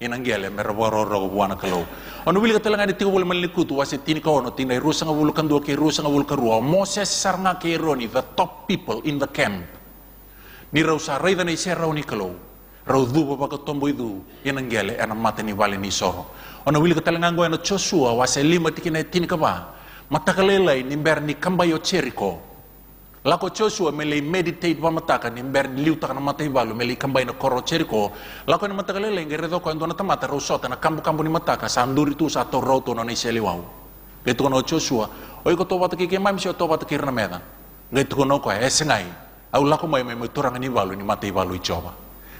inangele mera waro buana kalau ono wili katela ngani tigo wal malikut wasi tini ka ono tinai rusa nga wulukan dua ke rusa nga wulukan moses sarna ke the top people in the camp ni rausa raida nei sera oni kalau rau dhuba baka tombo idu inangele ena mate ni wale ni soro ono wili katela ngango ana chosua wasi lima tiki tini ka ba matakalela ni mber ni kambayo cheriko lako me mele meditate vamataka ni mber liu taka na matai me mele ikambai na koro cheriko lako ni mataka lele ngere doko ando e na tamata rosota na kambu kambu ni mataka sanduri tu sa toroto na iseli wau getu kono joshua oi ko toba taki kemai to toba taki na meda getu kono e ko esengai au lako mai mai turanga ni valu ni matai valu ichova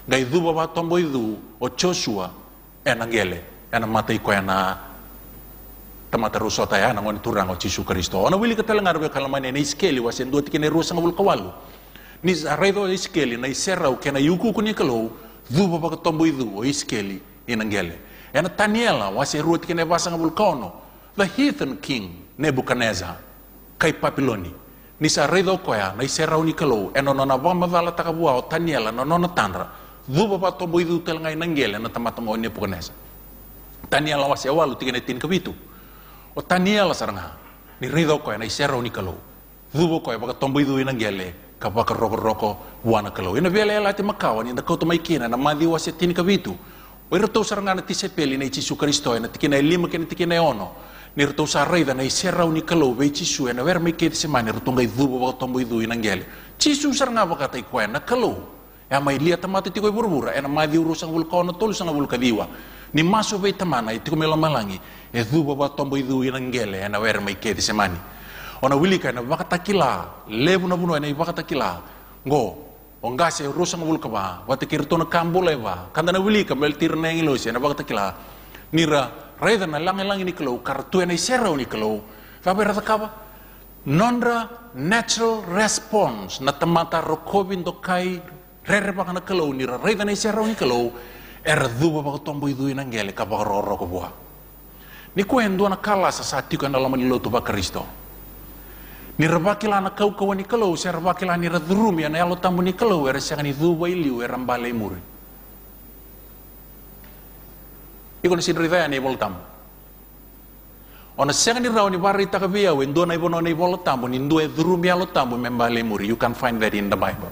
gai duba va tombo idu o joshua enangele ena matai ko ena tamata na tayana ngoni turango Yesu Kristo ona wili ka talanga be kala mane ni skeli wasen do tikene rusa ngul kawalu ni zaraido iskeli na isera u kena yuku kuni kalo du baba ka tombo idu o iskeli inangele ena taniela wase ru tikene vasa ngul kono the heathen king Nebuchadnezzar kai papiloni ni ko ya na isera ni kalo ena no na vama dala ta kabua o taniela na nona tandra du baba tombo idu telanga inangele na tamata ngoni Nebuchadnezzar taniela wase walu tikene tin kabitu o tania la saranga ni rido ko na isero ni kalo dubo ko tombo idu ina ngele ka ba roko roko wana kalo ina vele la te makawa ni da to mai kina na madi wa ka o ira to saranga na ti sepeli na isu kristo na tikina lima ke na tikina ono ni rto sa na isero ni kalo be isu na ver mai ke se mani rto ngai dubo ba tombo idu ina ngele saranga ba na kalo ya mai lia tamate ti burbura ena madi urusang vulkano tol vulkadiwa ni maso vei tamana i tiko melo malangi e dhuwa wa tombo i dhu i e na wera mai ke semani ona wilika na wakatakila levu na vuno e na i wakatakila ngo ongase e rusa ngul kaba wate kirtona kambuleva na wilika mel e, e na ana wakatakila nira reda na langi langi niklo kartu ana isera uniklo fabera takaba nandra natural response na tamata rokovin dokai rere bakana kalau nira reda na isera uniklo era dhuba baka tombo idu ina ngele ka baka roro ko bua ni ko endu na kala sa sa tiko kan na lama lotu baka kristo ni rabaki la na kau kau ni ya, ya, ya, kalau sa rabaki la ni radrum ya na yalo tambu ni kalau era sa ni era mbale muri iko ni sidri ya ni bol ona sa ni rau ni bari ta kabia we ndo na ibono ni bol ni ndu e ya lo tambu membale muri you can find that in the bible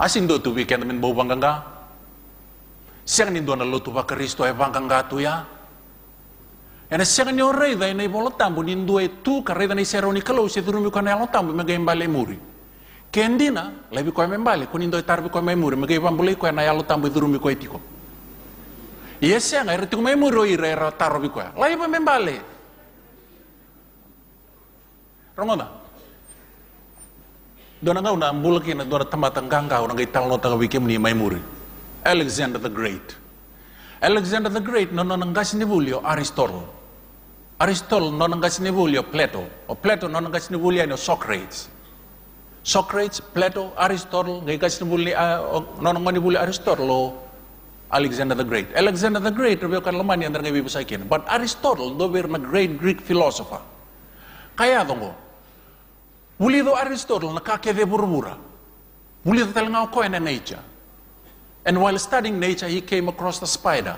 asin do tu weekend men bo bangangga. Siang ni dona lotu pa Kristo e eh, vangka ngatu ya. Ena siang ni orei ena i bola tambu ni e tu ka da sero ni kalau si turumi ka nei tambu me gembale muri. Kendina lebi ko membale kuni e tarbi ko me muri me gembale ko na yalo tambu turumi ko etiko. Iya siang e eh, retiko me muri oi rei ra bi ko. Ya. Lai pa membale. Rongoda. Dona ngau na mbulki na dona tamata nganga ona ngai talno tanga wikim ni mai muri. Alexander the Great. Alexander the Great non nononangasinivulio Aristotle. Aristotle non nonongasinivulio Plato. O Plato non nonongasinivulio Socrates. Socrates, Plato, Aristotle, ngai ah, non nononganivulio Aristotle o Alexander the Great. Alexander the Great rebeo karlamani andar ngai bibusai ken. But Aristotle do bir na great Greek philosopher. Kaya dongo. Bulido Aristotle na kakeve burbura. Bulido talanga ko ena nature. And while studying nature, he came across the spider.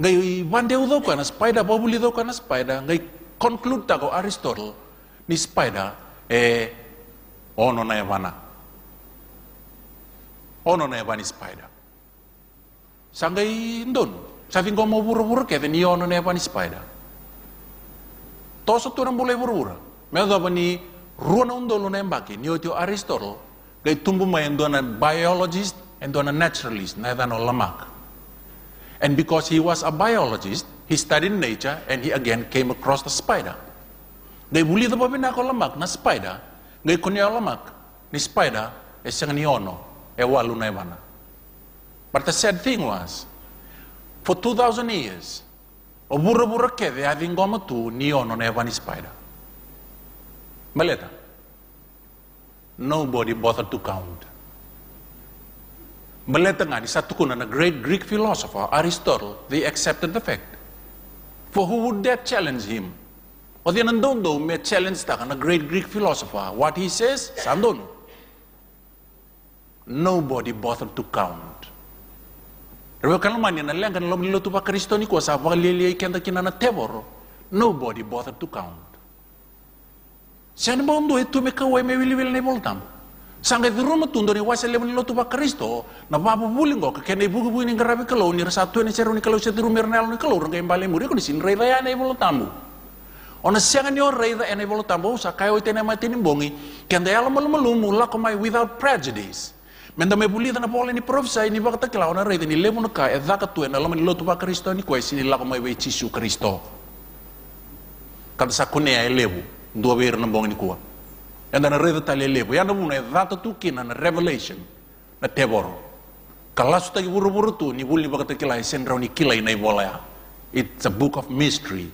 Ngay wande udo ko na spider, babuli do na spider, ngay conclude tago Aristotle ni spider eh ono na evana. Ono na evani spider. Sangay ndon, Sa ko mo buru-buru kaya ni ono na evani spider. Toso tu na bulay buru-buru. Medo ba ni ruwan undolo na embaki, ni Aristotle, Λέει τούμπουμα εν ένα biologist and ένα naturalist, να ήταν ο And because he was a biologist, he studied nature and he again came across the spider. They buli the babi na lamak na spider, ngay kunya lamak ni spider e siyang niono e walu But the sad thing was, for 2,000 years, o burro burro kede a vingoma tu niono na spider. Maleta. Nobody bothered to count. Belai Tengah disatukan a great Greek philosopher, Aristotle, they accepted the fact. For who would dare challenge him? Odi nandondo may challenge takan a great Greek philosopher. What he says, sandon. Nobody bothered to count. Rewe kalau mani na lengan lom lo tupa Kristo ni kuasa valia lia ikenda kinana tebor. Nobody bothered to count. Sianimbondo etumeka weme wiliwili ne voltam. Sanga tamu tundo ni wasa lemu nilotu ba Kristo na babu bulingo ke kene ibu buku ni ngarabi kalau ni resatu ni ceru ni kalau seturu mernal ni kalau orang kembali muri kuni sin reida ya ne voltamu. Ona sianga ni orang reida ne voltamu sa kai oi tena mati ni bongi kende ya lomo lomo without prejudice. Menda me bulida na ini ni profesa ni bakata kila ona ni lemu na ka edaka tu e, na lomo nilotu Kristo ni kwesi ni la komai wei Kristo. Kada sakunea e lewu ndo wer na bong ni kuwa yanda na reda tale lebo yanda mu na data tu kina na revelation na teboro kala su tagi buru buru tu ni buli bakata kila e sen ni kila ina ibola ya it's a book of mystery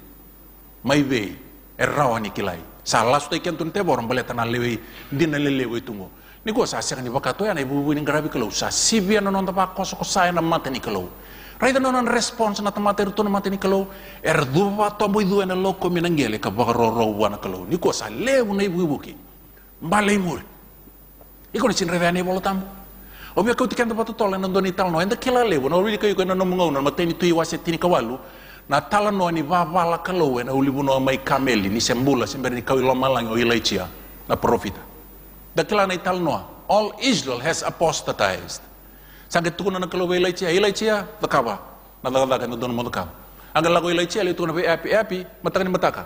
my way e ni kila salah su tagi kentun teboro mbale tana lewe dina lelewe tungo ni ko sa sera ni bakato ya na ibu ibu ni grabi kalau sa sibia na nonta pa koso kosai na mata ni kalau raida no nan response na tamata irtona matini kalau er duwa tombo idu ena loko ka bagaro ro wana kalau ni ko sa lewu na ibu ibuki mbale imur iko ni sinre vani bolo tambo o mia kau tikanda patu tola na doni tal no enda kila lewu na uri kai ko na no mungau na tini kawalu na tala no ni vavala kalau ena ulibu no mai kameli ni sembula sembere ni kau malang o ilaichia na profita dakila na ital all Israel has apostatized tuh nana kalau ilai cia ilai eh, cia takawa na taka na dona motaka anga lago ilai cia le tuguna pe api api mataka mataka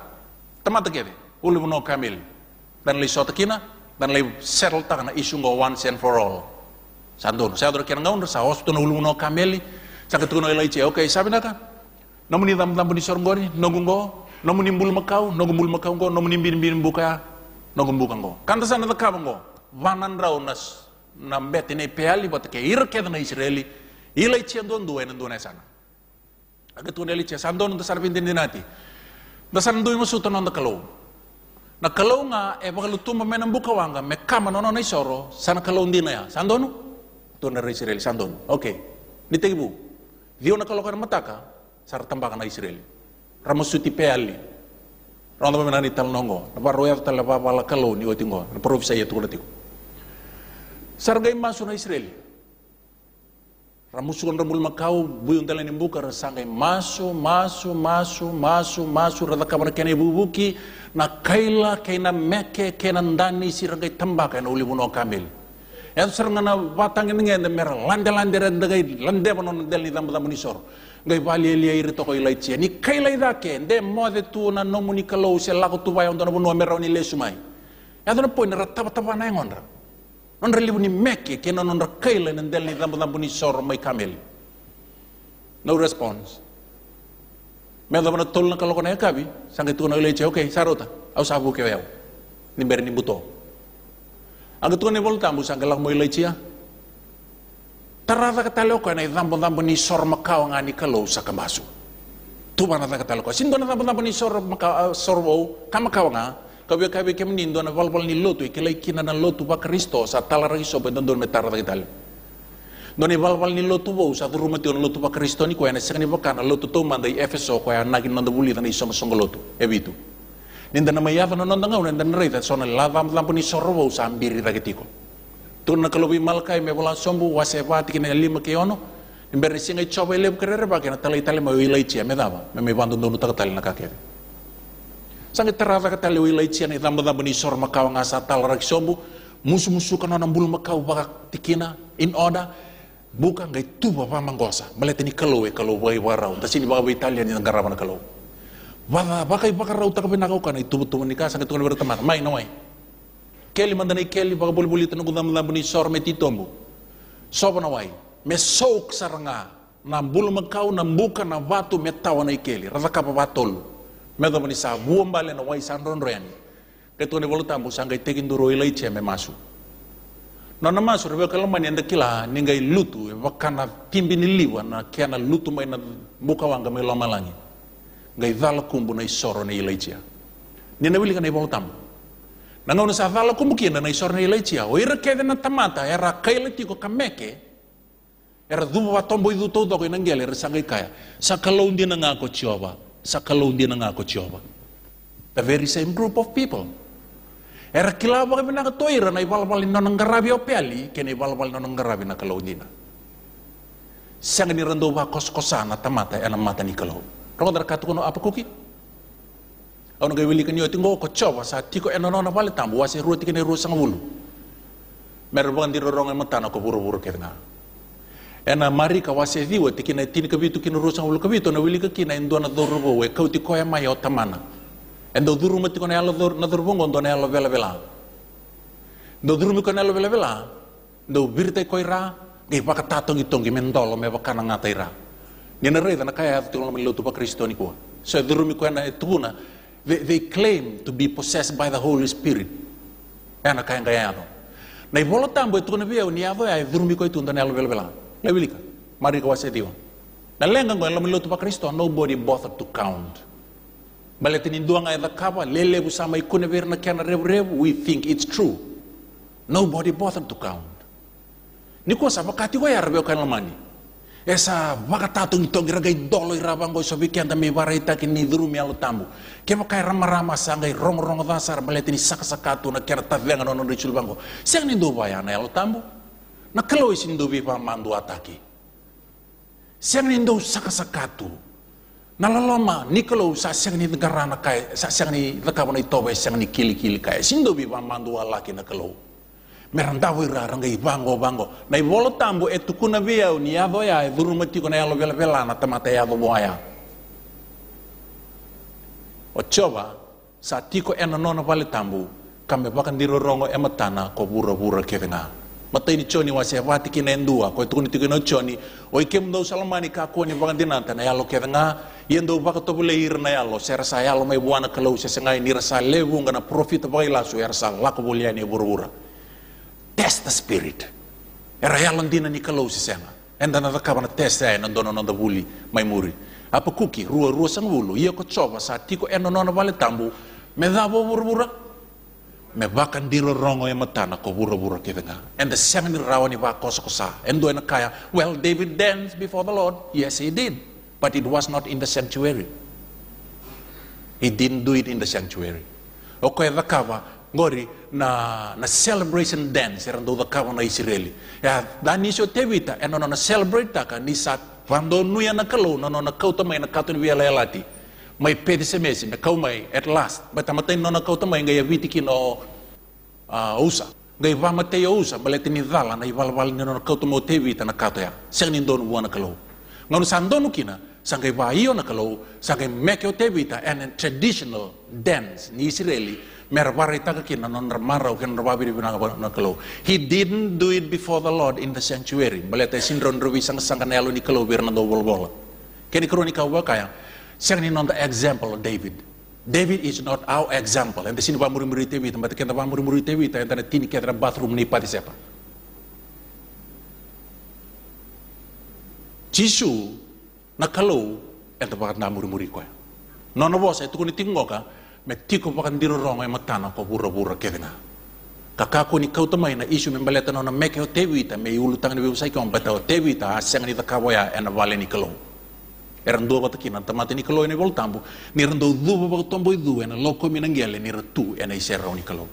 tamata kede ulu mono kamil dan lebih sota kina dan lebih settle taka na isu ngo once and for all sandon saya dora kira ngaun sa hosto na ulu mono Sangat tuh nana ilai cia okay sabi naka namuni dam dam ni sorngori nongungo nomuni mbul makau nogumbul makau Nama nomuni bin bin buka nogumbukang ngo kanta sana takaba ngo vanan raunas na ini na ipeali ke ir ke Israeli ila ichi andon dua en sana, esana aga tu neli chesa andon da sarpin din dinati da san du musu to kalau na kalau nga e bakalu tumba menam buka wanga me kama nono isoro sana kalau ndina ya sandonu tu na Israeli sando, oke, ni tegibu vio na kalau mataka sar tambaka Israeli ramusuti peali Rondo menani tal nongo, na baru ya tal apa kalau ni otingo, na itu saya tu Sargai masu na Israeli. Ramusukan ramul makau buyun talani buka rasangai masu masu masu masu masu rata kamar kene bubuki na kaila kena meke kena ndani tamba kena uli ulibuno kamil. Yang serangana batang ini ngende mer lande lande rendegai lande bonon delni tambu tambu nisor. Ngai bali elia iri toko ilai cia ni kaila idake nde mode tu na nomuni kalo se lako tubai ondona bono mera oni lesumai. ya tona poin rata bataba na engonra non nonra ni meke ke non non kaila na ndel ni dhambu dhambu ni sor mai kamel no response me do na tol na kaloko kabi, yakabi sangai na le che okay sarota au bu ke wew ni ber ni buto ang tukuna ni voltambu sangai lakmo le che tarada katalo ko na dhambu dhambu ni soro makao ngani kalau sakamasu ka katalo ko na dhambu dhambu ni sor soro sor wo kama kawanga Κάποιο κάποιο και μην είναι τον βάλει ni lotu και λέει κίνα να lotu πα Χριστό, σα τάλα ραγισό πεντών τον μετάρδα και τάλι. Τον βάλει ni lotu βόου, σα δρούμε τον lotu πα Χριστό νικο ένα σε κανένα κάνα lotu το μάντα έφεσο χω ανάγκη να το βουλεί, δεν είσαι όμω lotu, επί του. Δεν ήταν με ναμαγιάδα να τον γάουν, δεν ρίδα, σαν Ελλάδα, δεν πονεί σωρό βόου, σαν πύρι δαγετικό. Τον να καλοβεί μάλκα, είμαι βολά σόμπου, βασεβάτη και να λίμα και όνο, Emberni singa chobe lebu kerere bakena talai τα ma wilai chia medama, me με bandon donu tak talai na kakere. Sangat terawak kata lewi lai tsian e thamba thamba sor makau ngasa tal rak sombu. Musu musu kana nambul makau baka tikina in order. Buka ngai tu bapa manggosa. Malete ini kalau kalau warau. tapi ini bawa Italia ni negara mana kalau. Wala baka bakar rau taka penakau kana itu tubu tubu ni tuan berteman. Mai no mai. Keli mandani i keli boleh buli tenung tanu thamba thamba sor meti tombu. Sobo na wai. Me saranga. Nambul makau nambuka na watu metawa na ikeli. kapa batolu. Medhamani sa buomba le na wai sandron reani. Ketu ne bolu tambu sangai tekin duro ilai che me masu. Na na masu rebe kalau mani anda kila ningai lutu wakana timbi niliwa na kiana lutu mai na buka wanga me lamalangi. Ngai dhala kumbu na isoro ne ilai che. Nina wili kana ibolu tambu. Na ngau sa dhala kumbu kiana na isoro ne ilai che. Oira kede na tamata era kaila tiko kameke. Era dubu watombo idu todo ko inangele era sangai kaya. Sakalau ndina ngako chiova. sa kalon din ang ako Jehovah. The very same group of people. Era kilaba kami na katoira na ibalbalin na ng garabi o piali, kaya ibalbalin na ng garabi na kalon din. Siya nga nirando ba koskosan at tamata ay ang mata ni kalon. Roder katukuno apakuki. Ano gawili kanyo tingo ko Jehovah sa tiko enonona eh, balitambo wasi ruti kini rusang wulu. Meron bang dirorong ang mata ko buru-buru kaya nga. ena marika wasethi ti kina tini kavitu kina rusa ulu kavitu na wilika kina induana dhurubu we kau ti koya mai o tamana endo dhuru mati kona yalo dhur na dhurubu ngondo na yalo vela vela ndo dhuru mi kona yalo vela vela ndo birte koi ra ngai paka tatongi tongi mendolo me wakana ngatai ra ngena rei dana kaya atu tolong milo tupa kristoni kua so dhuru mi kona tuguna they, they claim to be possessed by the Holy Spirit ena kaya ngai na ibolo tambo itu e kona bia uniavo ya e dhuru mi koi tunda na yalo vela vela Levilika, mari kawasedio. Na lenga ngo ela milotu pa Kristo, nobody bothered to count. Bale tininduanga e dhakava, lele sama ikune na kiana revu we think it's true. Nobody bothered to count. Ni ya, ya sa wakati wa yarbe kwa lamani. Esa wakatatu ntongi ragai dolo irabango sobi kianda me waraita ki nidhuru mi alo tambu. Kema kai rama-rama sangai rong-rong dhasar balete ni sakasakatu na kiana venga nono richulbango. Siang nindu bayana alo tambu nakalo isindubi pa taki. Siang nindo sakasakatu. Nalaloma nah, nikalo sa siang ni na kai sa siang ni lakabon itobe siang ni kili kili kai sindubi pa mandualaki nakalo. rara rangai bango bango. Nai bolo tambo etukuna biau ni uni ya edurumati kona lo bela bela na tamata ya boaya. O coba sa tiko e nona pale tambu kambe bakan dirorongo ematana ko bura bura kevenga. Mata ini choni wa sefa tiki dua. endua koi tu tiki choni o ikem do salmani ka kuni vanga dinanta na yalo yen yendo vaka to bule ir na yalo ser sa yalo mai buana kalau se senga ni rasa lebu na profit ba ila su sa lako bulia ni test the spirit era yalo ndina ni kalau se senga enda na vaka vana test ay na dono na da buli mai muri apa kuki rua rua sang bulu iyo ko coba sa tiko eno nona vale tambu me davo burura, me bakan diro rongo e matana ko buru ke venga And the seven rawani wa kosa kosa. And doena kaya, well, David danced before the Lord. Yes, he did. But it was not in the sanctuary. He didn't do it in the sanctuary. Oko e dhakawa, ngori, na, na celebration dance, erando dhakawa na Israeli. Ya, dani isyo tevita, eno na celebrate taka, ni sat, vando nuya na kalo, na kauta mai na katun vela lelati may pedi mesi na kau mai at last batamatay no nona kau tamay ngay witikin o uh, usa ngay vamatay o usa baletin ni dala na ivalval ni nona kau tamo te vita ya. na kato ya sang ni don wana kalau ngano san don kina sang ngay vaio na kalo sang ngay make o te vita traditional dance ni israeli merwarita ka kina non marau ken rababi na kalo he didn't do it before the lord in the sanctuary baletay sindron rovi sang sang kanelo ni kalo bir na do bol bol keni kronika wakaya Secondly, ini nonton example David. David is not our example. Entah sini pak murid-murid tewi, tempat kita pak murid-murid tewi, ente ada tini kita bathroom ni pati siapa. Jisu kalau entah pak na murid-murid kau. Ya. Nono bos, itu kuni tinggal kan me tiko pak rong ema eh, tanah kau bura-bura kedenga. Ah. Kakakku ni kau temai na isu membaleta nona mekeo tewi ta, ulu tangan biusai kau, betau tewi ta, ah, ni tak kawoya ena eh, vale ni kalau. Eran dua bata kina, tama tini kalo ene bol tambu. ni erano due patacchini e due, e ne loco e nira ni tu ena isera oni kalo.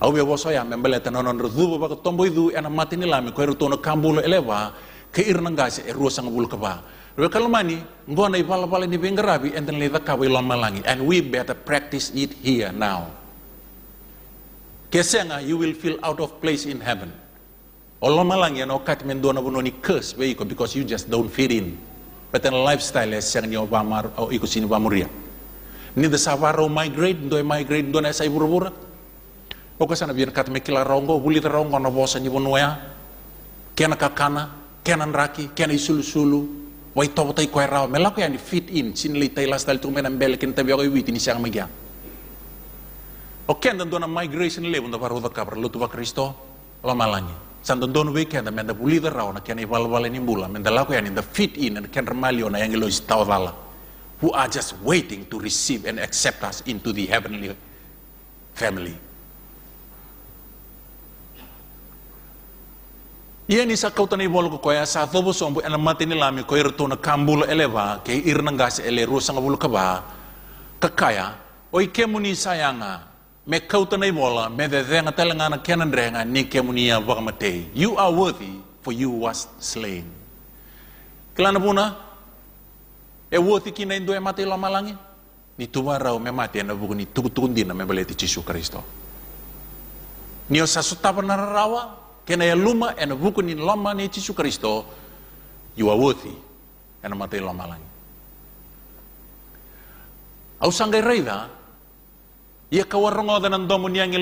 Au bia boso ya membeleta non erano due patacchini e due, e ne mate ni lami ko era tono cambulo eleva, che irna ngase e ruosa ngabul kaba. Rwe mani, ngo na pala pala ni bengarabi, rabi enten leda kawa lon malangi. And we better practice it here now. Kesenga, you will feel out of place in heaven. malangi and okat mendona bunoni curse, because you just don't fit in. But lifestyle lifestyle yang ni Obama oh, ikut sini muria. Ni the savaro migrate do migrate do na ibu rumah. O ko sana bien kat me kila rongo bulit rongo na bosa ni bonoya. Kena kakana, kena raki, kena isulu-sulu. Wai tobo tay koe rao, ya ni fit in, sin li tai lifestyle tu mena mbele ken tabi oi witi ni siang megia. O oh, kenda do na migration le bunda baru da kabra lutu ba Kristo, lamalangi. Santo don we kenda menda bulida raona ken ival vala ni bula menda lako in the fit in and ken mali ona yang lois dala who are just waiting to receive and accept us into the heavenly family. Ia ni sa ni ibol ko ya sa thobo sombo ena mati ni lami ko irto na kambulo eleva ke irnangas ele rusa ngabulo kaba kakaya oi kemuni sayanga me kauta nei mola, me de de denga telanga na kenan renga, ni kemunia wakamatei. You are worthy, for you was slain. Kelana puna, e worthy kina indu e mate lama langi. Ni tuwa rau me mate na buku ni tukutundina me baleti Yesus Kristo. Ni o sasutapa na rawa, kena e luma e na buku ni lama ni Yesus Kristo, you are worthy, e na mate lama langi. Ausangai reida, ya ka warngo nan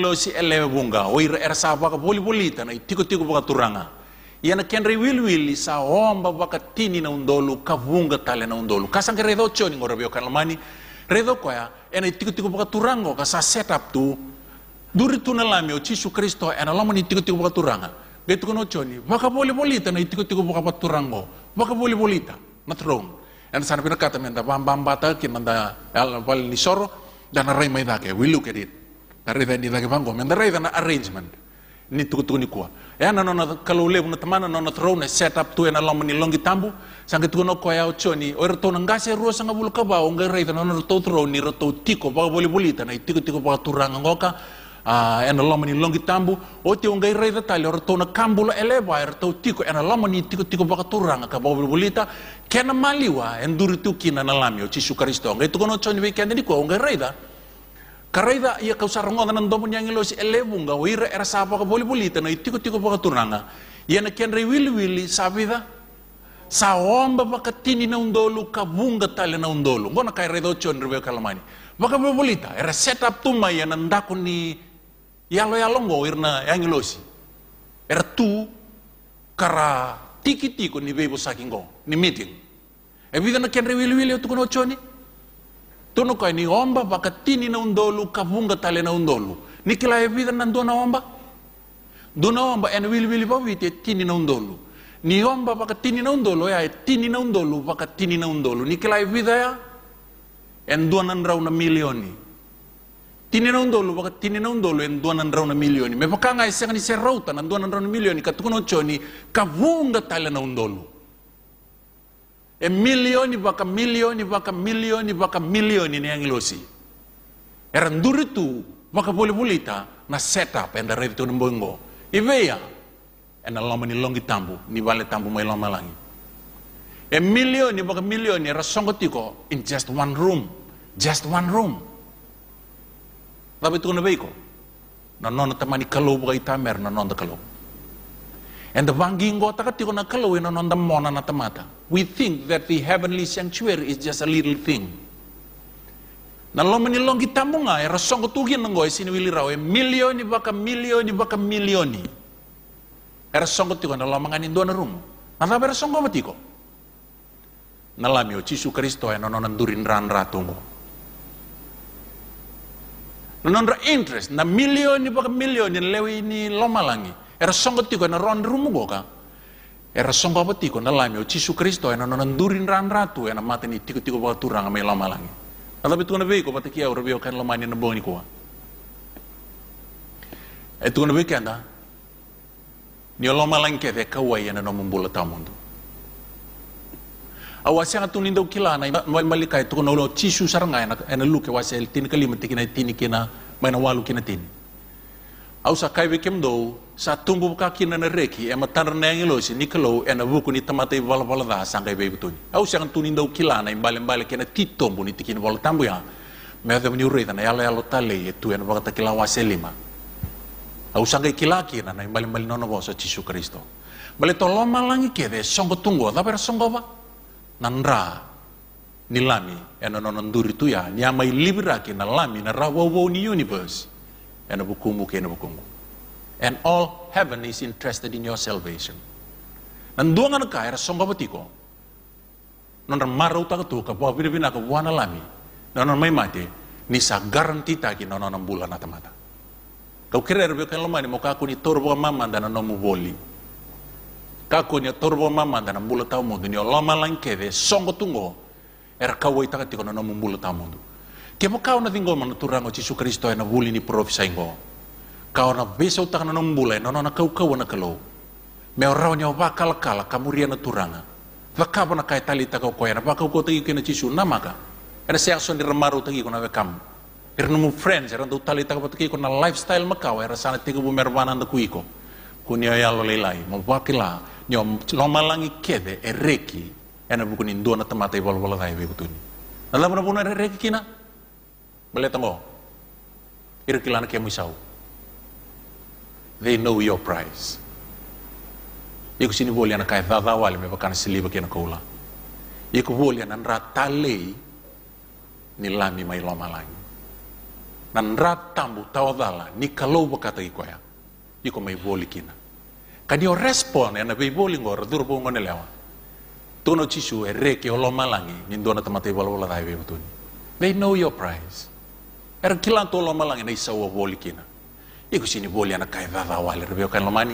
lo si elewe bunga o oh, ir er sa baka boli boli tana tiko tiko baka turanga ya na kenri wil wil sa omba baka tini na undolu ka bunga tale na undolu kasang ke redo choni ngoro bio kalmani redo koya ena tiko tiko baka turango ka setup tu duri tu na lami o oh, chisu kristo ena lama ni tiko tiko baka turanga betu kono choni baka boli boli tana tiko tiko baka turango baka boli boli ta matrong ena sana pina kata menda bamba bata kinanda al ni soro dana rai mai dake we look at it na rai ni dake vango men rai dana arrangement ni tuku tuku ni kua ya e na nona kalau lebu na tamana nona throw set up tu na lama ni longi tambu sang tu no koya o choni o roto na ngase ro sanga bulu kaba o ngai rai dana no roto throw ni roto tiko bawa boli boli tana tiko tiko bawa turanga ngoka Ah, ena lama ni longi tambu o te ongai rei ratali o ratau tona kambula elewa e, e ratau tiko ena lama ni tiko tiko turanga ka bulita kena maliwa e duri tukina na lami o jisu karisto ngai tukono tsoni vei kende ongai rei da ka da ia kausarangoda na domo niangi losi elevunga o ira era sa vakavuliwulita na i tiko tiko turanga ia na ken rei wili sa vida sa omba tini na undolu ka vunga tale na undolu ngona kai reida o tsoni kalamani Vaka bolita, era setup tumai tu mai e na ndako ni yalo yalo ngo wirna yang si, era tu kara tiki tiko ni bebo sakingo ni meeting e dana na kenre wili wili tu kono choni tono kai ni omba tini na undolu kavunga tale na undolu ni kila dana e vida na ndona omba na omba en wili wili ba vite e tini na undolu ni omba tini na undolu ya e tini na undolu tini na undolu ni kila e vida ya en ndona ndrauna milioni tinena undolu waka tinena e undolu en duana ndrauna milioni me nga e sengani se rauta na duana ndrauna milioni katukuno choni kavunga tala na undolo. e milioni waka milioni waka milioni waka milioni ne ilosi. E randuri tu waka bulibulita na setup enda revito na mbongo iveya ena loma ni longi tambu ni vale tambu mai loma langi e milioni waka milioni era songo tiko in just one room just one room Labe nabi beiko. Na nona tamani kalau bukai tamer na nona kalau. And the wangingo takatiko na kalau na e nona mona na tamata. We think that the heavenly sanctuary is just a little thing. Na lomani longi tamunga e rasongo tugin nango e siniwili rawe milioni baka milioni baka milioni. Era songo tiko na lomangan indona rumo. Na labe rasongo matiko. Na o Cisu Kristo e nona onandurin ran ratungo nonondro interest na baka million ni lewi ni langi era songo tiko na ron rumu goka era songo apa tiko na lami o chisu kristo ena nonondurin ran ratu ena mate ni tiko tiko baka turang loma lomalangi na tapi tukana beiko pate kia ora beo loma ni na boni kuwa e tukana beiko anda ni lomalangi ke de kawai ena nomumbula tamundu awasya tunin dau kila na malika itu kono lo tisu saranga na na luke wasya tin kali menti kina tin kina mana walu kina tin au kai bekem do sa tumbu ka kina na reki e matar na si nikelo e na buku ni tamata i vala vala da sangai bebe betul au sa tunin dau kila na imbale imbale kina tito buni tikin vol tambu ya me ada menyurai na yalo yalo tale e tu en vakata kila lima au sangai kila kina na imbale imbale nono sa tisu kristo Bale tolong malangi kede, songgo tunggu, tapi songko apa? nanra nilami ena nonon ya ni nyamai libra, na lami na wo ni universe ena bukumu ke ena bukumu and all heaven is interested in your salvation na ka era songkapatiko nan maro ta tu ka pua bina ka wana lami nan mai mate ni sa ta ki nonon bulan atamata kau kira erbe kan lomani mo ka aku ni torbo mama dan nomu boli kako nya torbo mama dana mbula tau mundu nya lama de songo tungo era kawo itaka tiko na nomu mbula tau mundu kemo kau na tingo manu turango Yesus Kristo ena buli ni profisa saingo kau na besa utaka na nomu mbula ena nona kau kau na kelo. me orao ni wakal kala kamuria na turanga wakabo na kai tali kau koya na wakau kau tagi kena Yesus Ena era season di remaru tagi kona wekam era nomu friends era ndau tali kau tagi kona lifestyle makau era sana merwana bumerwana kuiko kunia yalo lelai mawakila ñoom lomalangi kebe e reki ena bukuni na tamata i bol bolagai be kutuni na lamana buna re reki kina bale tango ira kilana ke misau they know your price iku sini boli ana kai dada wale me bakana siliba kena koula iku boli ana ratalei ni lami mai lomalangi na rat tambu tawadala ni kalau bakata ya iko mai boli kina kadi o respon ya, pei boli ngor dur po ngone lewa tono chisu e eh, re ke olo malangi ni dona tamate bola bola tahi bebu tuni they know your price era kilan to olo malangi na isa wo boli kina iko sini boli ana kai vava wale rebe lo lomani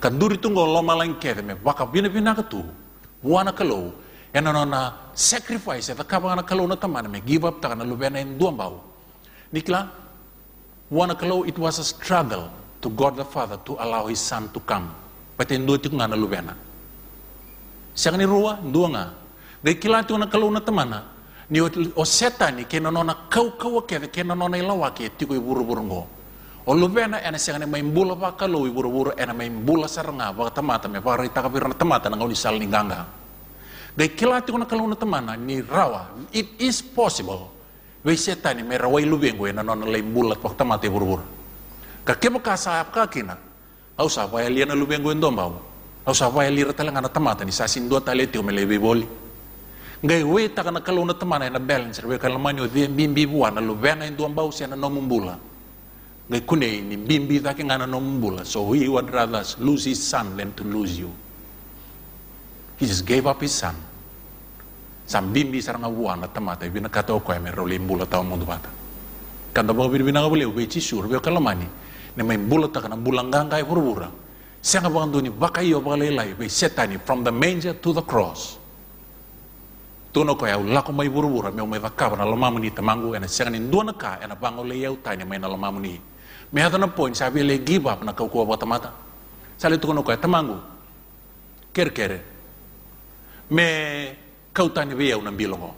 kan duri tungo olo malangi kede me baka bina bina ka tu wana kalau ena nona sacrifice eta kaba ana kalau na kamana me give up ta na lubena duan bau nikla wana kalau it was a struggle to God the Father to allow his son to come pete ndo tiku ngana siang Siang ruwa ndo nga gai kila tiku na na temana ni o ni kena nona kau kau ke kena nona ilawa ke tiku iburu buru ngo o luvena ena siang siangani maimbula pa kalu i buru buru, ena bula saranga pa tamata me pa rita kapirna tamata na ngoni ni sal ni ganga gai kila tiku na na temana ni rawa it is possible We setan ni merawai lubengo ena nona laimbula pa tamata i buru buru apa kasahap kakina Au sa pa elia na lubengo endo mau. Au sa pa lia rata langa na tamata ni sasin dua tale tio me lebe boli. Ngai we ta kana kalau na tamana na balance we kala manyo dhe bimbi bua na lubena endo mau se na nomumbula. Ngai kune ni bimbi ta ke ngana nomumbula. So he would rather lose his son than to lose you. He just gave up his son. Sam bimbi saranga bua na tamata bina kata o yang me bula ta mundu bata. Kada bawa bina ngabule we chisur we kala mani nema bulata kana bulanganga e burbura senga banduni bakayo bakalelai be setani from the manger to the cross tono ko au ya, lako mai burbura me mai vakava na lamamuni tamangu ena nga ni duana ka ena bango le yau tani mai na lamamuni me hata na point sa le give up na kauko batamata sale tono ko ya, tamangu ker kere me kautani be yau na bilongo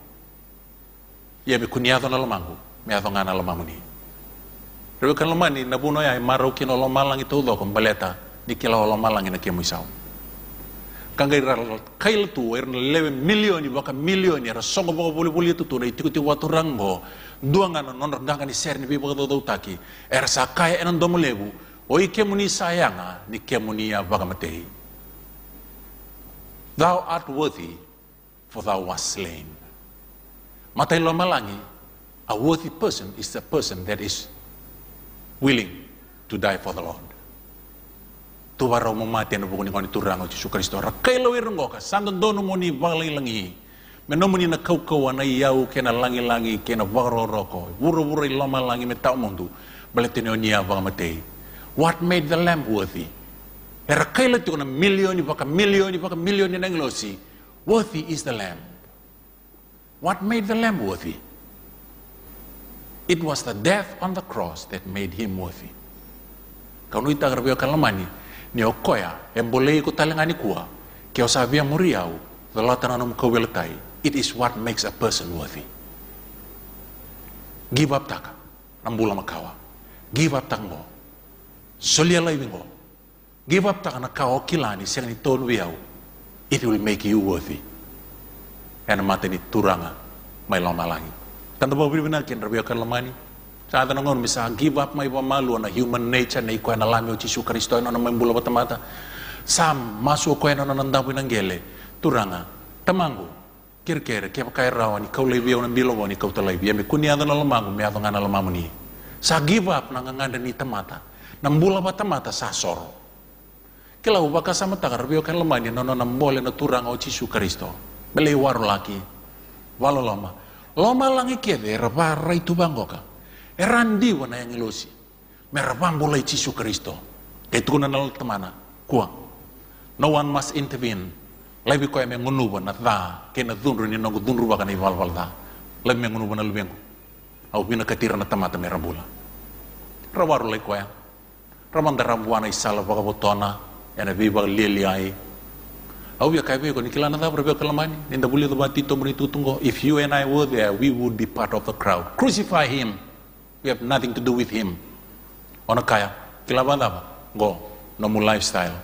ia me kuniado na lomangu me nga na lamamuni Rewe kan lomani na buno ya maro kino lo malang itu udo kom baleta di kila lo malang ina kemo isau. Kanga ira kail tu er na lewe milioni baka milioni era songo boko buli buli itu tu na itiku tiku watu rango duanga na non randangan ni ser ni bi boko do taki er sa kai enan domo lebu oi kemo ni sayanga ni kemo ni ya baka matei. Thou art worthy for thou wast slain. Matai lo malangi, a worthy person is the person that is willing to die for the Lord. Tuwa raw mo mati na anu bukuni koni turang o Jesu Kristo. Rakailo irungo ka, sandon dono mo ni valai langi. Menomo ni na na iau kena langi-langi, kena waro vagroroko. Wuro-wuro iloma langi me tau mundu. Baletini o niya vagamatei. What made the lamb worthy? E rakailo tiko na milioni vaka milioni vaka milioni na nglosi. Worthy is the lamb. What made the lamb worthy? It was the death on the cross that made him worthy. kita itagarbiwa kalamani ni okoya embole kutalengani kuwa kau sabia muriau the latananum koweltai. It is what makes a person worthy. Give up taka nambula makawa. Give up tango, Solia laibingo. Give up taka nakawa kilani siang ni ton wiau. It will make you worthy. mati ni turanga mai lona langit. Kanda bobri bina ken rabi akan lamani. Sa ada nongon misa give up mai malu, na human nature na ikuan alami o Kristo na mai bula batamata. Sam masu ko na nanda bu nangele. Turanga tamangu. Kirkere kia pakai rawani, kau lebi ona bilo woni kau telai bi me kunia na lamangu me ato ngana ni. Sa give up na nganda ni tamata. Nambula batamata sa soro. Kila ubaka sama ka rabi akan lamani nono nambole na turanga o Yesu Kristo. beli waru laki. walolama. Loma langi kede erba rai tubangoka. Erandi wana yang ilusi. Merapam mulai cisu Kristo. kuna-nal temana. Kuang. No one must intervene. Lebih kau yang ngunuba na tha. Kena dunru ni nunggu dunru waka na wal wal tha. Lebi mengunu ngunuba na aku Au pina katira na tamata merambula. Rawaru lai koe. Ramanda rambuana isala waka botona. Yana biba lieliai. Au ya kai ko nikilana da berbe kalamani ninda buli da batito muri tutungo if you and I were there we would be part of the crowd crucify him we have nothing to do with him ona kaya kilabanda apa? go no mu lifestyle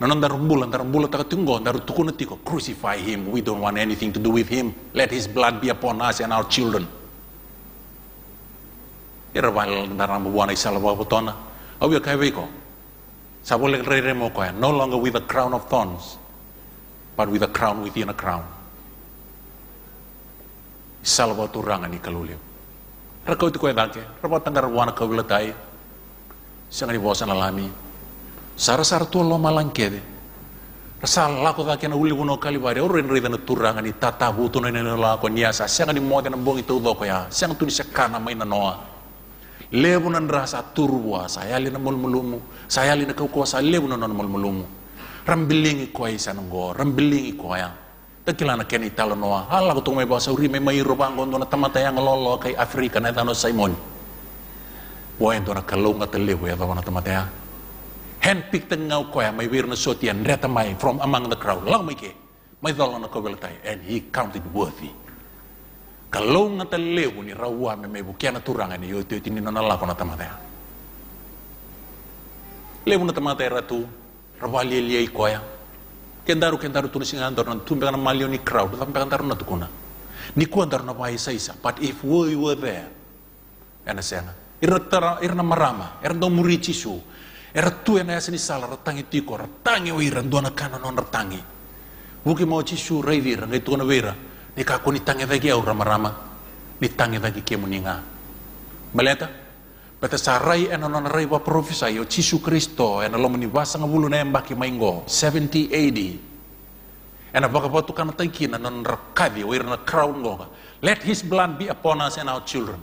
nanon dar mbula dar mbula ta tungo dar tukuna tiko crucify him we don't want anything to do with him let his blood be upon us and our children ira wal dar mbuana isalwa botona au ya kai ko sabole rere mo no longer with a crown of thorns but with a crown within a crown. Salvaturanga ni kalulio. Rakau itu koe dake, rapa tanggar wana kau bila tai, sanga ni bosan alami. Sara sara tua lo malang kede. Rasa lako dake na uli wono kali bari, orin rida na turanga ni tata butu na ni lako niasa, sanga ni mote na bongi tau ya, Siang tu ni sekana maina noa. Lebu nan rasa turwa. saya lina mulmulumu. saya lina kau kuasa lebu mulmulumu rambilingi koe sanango rambilingi koe takilana ken italo noa hala ko tungme basa uri me mai rubango na tamata yang lolo kai afrika na tano simon wae na kalunga tele ko ya na tamata ya hand pick tengau ko ya mai wirna sotian reta mai from among the crowd Lang mai ke mai dolo na ko beltai and he counted worthy kalunga tele ko ni rawa me me na turanga ni yo te tinina na lako na tamata ya Lebu na tamata ratu ravali elia ikoya kendaro kendaro tuni singandaro na kana malioni crowd tampekandaro na tukuna nikuandaro na saisa but if we were there anasema irna irna marama irna murichisu era tu ena yasini sala ratangi tiko ratangi wira nduana kana non ratangi buki mau chisu raivira ngai tukuna wira ni kakuni tangi vagi au ya marama, ni tangi vagi kemuninga maleta Pete sarai eno non rai wa profisa yo Cisu Kristo ena lo meni wasa ngabulu na ki maingo 70 AD. Ena baka batu kana tangki na non rakavi wa irna crown Let his blood be upon us and our children.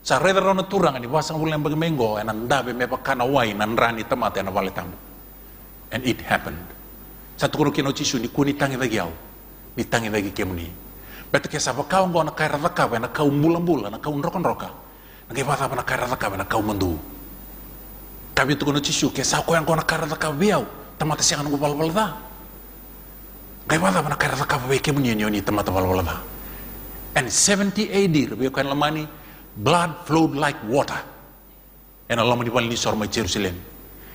Sarai da rona turang ni wasa ngabulu na ki maingo ena ndabe mepa kana wai na nrani tamate ena wale tamu. And it happened. Satu kuru kino Cisu ni kuni tangi bagi au. Ni tangi bagi kemuni. Pete kesa bakau ngona kaira bakau ena kau mula-mula na kau nroka nge vata vana karataka vana mandu kavi tu kono jisu ke sa koe kara karataka viau tamata siang ngu valvalada nge vata vana karataka vei ke munia nioni tamata valvalada and 70 AD rabi koe kan lamani blood flowed like water and alamani valini sorma Jerusalem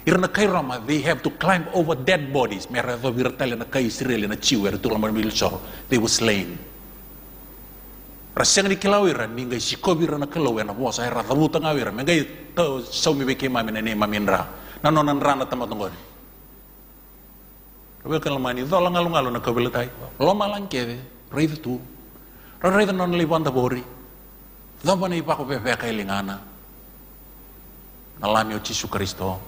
irna kai rama they have to climb over dead bodies mera to viratale na kai Israel na chiu era tu lamani sor they were slain rasanya di nih guys, si sikobira na apa na bosa era tabu tangawira me ngai to saumi beke mami mamindra na nonan rana tama Tapi kalau mani, itu orang ngalung ngalung nak kabel tay, lo malang rai itu, rai itu non tabori, bori do bani pepe kai lingana Kristo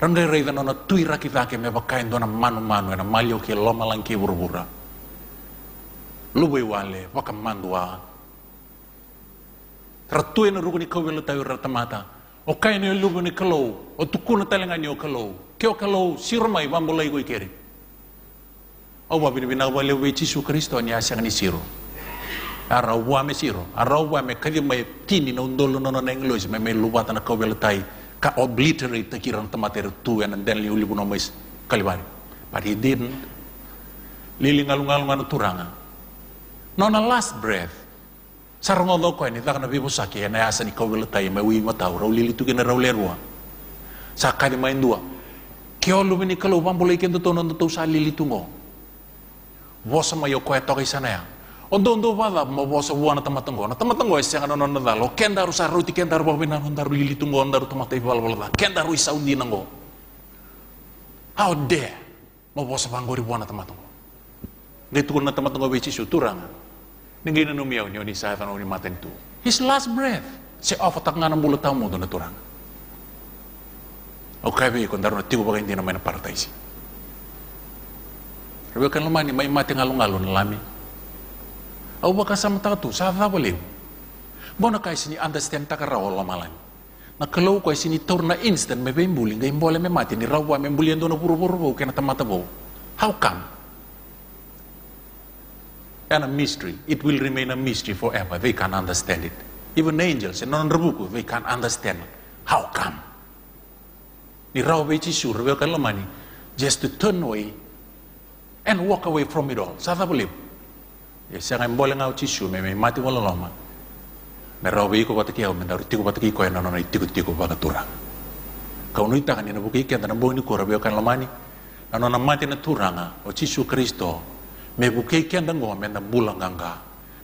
ran non na tuira kita ke manu manu e na malio ke lo malang luwe wale waka mandua ratu ena ruku ni kawe tayo ratamata o kai ni lubu ni kalo o tukuna na talenga ni o kalo ke o kalau sirmai goi keri o bini bina wale we chisu kristo ni asang ni siru ara me siro ara me kadi mai tini na undolo nono na englois mai mai lubata na kawe tayo ka obliterate the kiran tamater tu and then liulibu kalibari but he didn't lilingalungalungan turanga No na last breath, sarong lo ko ni ta kana bibo saki na asa ni ko wala wi lili tu kena raw lerwa. main dua. Kyo lumini ni kalau bang boleh kento tono to sa lili tungo. Bosa ma yo ko eto sana ya. Ondo ondo bala mo bosa wana tamatenggo. Na tamatenggo es yang anon na lo kenda ru saru ti kenda ru bobina non daru lili tungo on daru ibal Kenda ru isa undi nango. How dare mo bosa bang gori wana tamatenggo. Ngitukun na tamatenggo suturanga. Ningin nung miyaw niyo ni sa hatan ni maten tu. His last breath. Si afa tak nga ng bulataw mo doon turang. O kaya kung daron na tigo bagay hindi naman ang si. Rabi kan lumani, may mati along lungalo na lami. O baka sa mata tu, sa hata walim. Bona kaya sini understand takaraw lamalan. Na Nakalaw kay sini torna instant may bimbuling, gay mbole may mati, ni rawa, may mbulian doon na buru-buru kaya natamata How come? and a mystery. It will remain a mystery forever. They can't understand it. Even angels and non-rebuku, they can't understand how come. Just to turn away and walk away from it all. Sada boleh. Ya sangai boleh ngau cisu meme mati wala lama. Na rawe ko pataki au mendaru tiku pataki ko ena nona tiku tiku bagatura. Kau nuita kan ina buki kian tanam boni ko rawe kan mati na turanga o cisu Kristo me buke ke kyanga ngo me na bulanga nga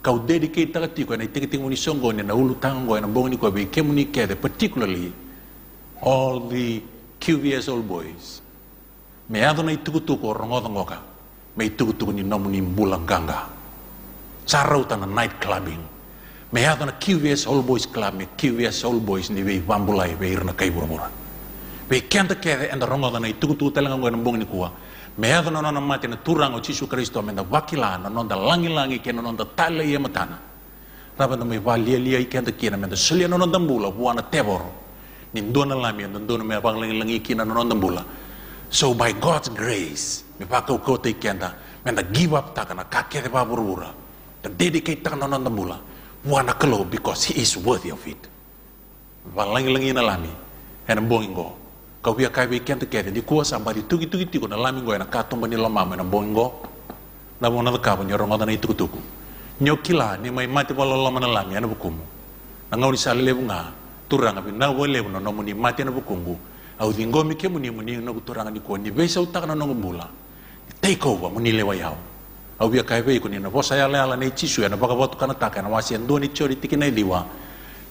kau dedicate ta ti ko na tiki tiki muni songo ne na ulu tango na bongi ko be ke particularly all the QVS old boys me ado na ituku tuku rongo dongo ka me ituku tuku ni nomu ni bulanga nga sarau na night clubbing me ado na QVS old boys club me QVS old boys ni we bambulai we irna kai burumura we kenta ke enda rongo na itu tuku telanga ngo na bongi ni me agana nona mate na turang o chisu Kristo me na wakilana nonda langi-langi ke nonda tala ia matana rapa na me valia-lia i kenta kina me na selia nonda bula buana tevoro ni dona lami na dona me vang langi-langi kina nonda so by God's grace me pakau kota i kenta me na give up takana kakete vaburura ta dedicate takana nonda bula buana kelo because he is worthy of it valangi-langi na lami and go. ka wia kai we kenta kete ni kua sambari tuki tuki tiko na lami ngoi na katomba ni lomama na bongo na mona na kabo ni rongo na ituku tuku nyo kila ni mai mati wala lama na lami ana bukumu na ngau ni lebu nga turanga bi na wale na nomu ni mati ana bukungu au dingomi ke muni muni na kuturanga ni kua ni besa utaka na nongo mula take over muni lewa yao au wia kai we kuni na bosa yale ala ni chisu ya na baka botu kana taka na wasi ndo ni chori tiki na diwa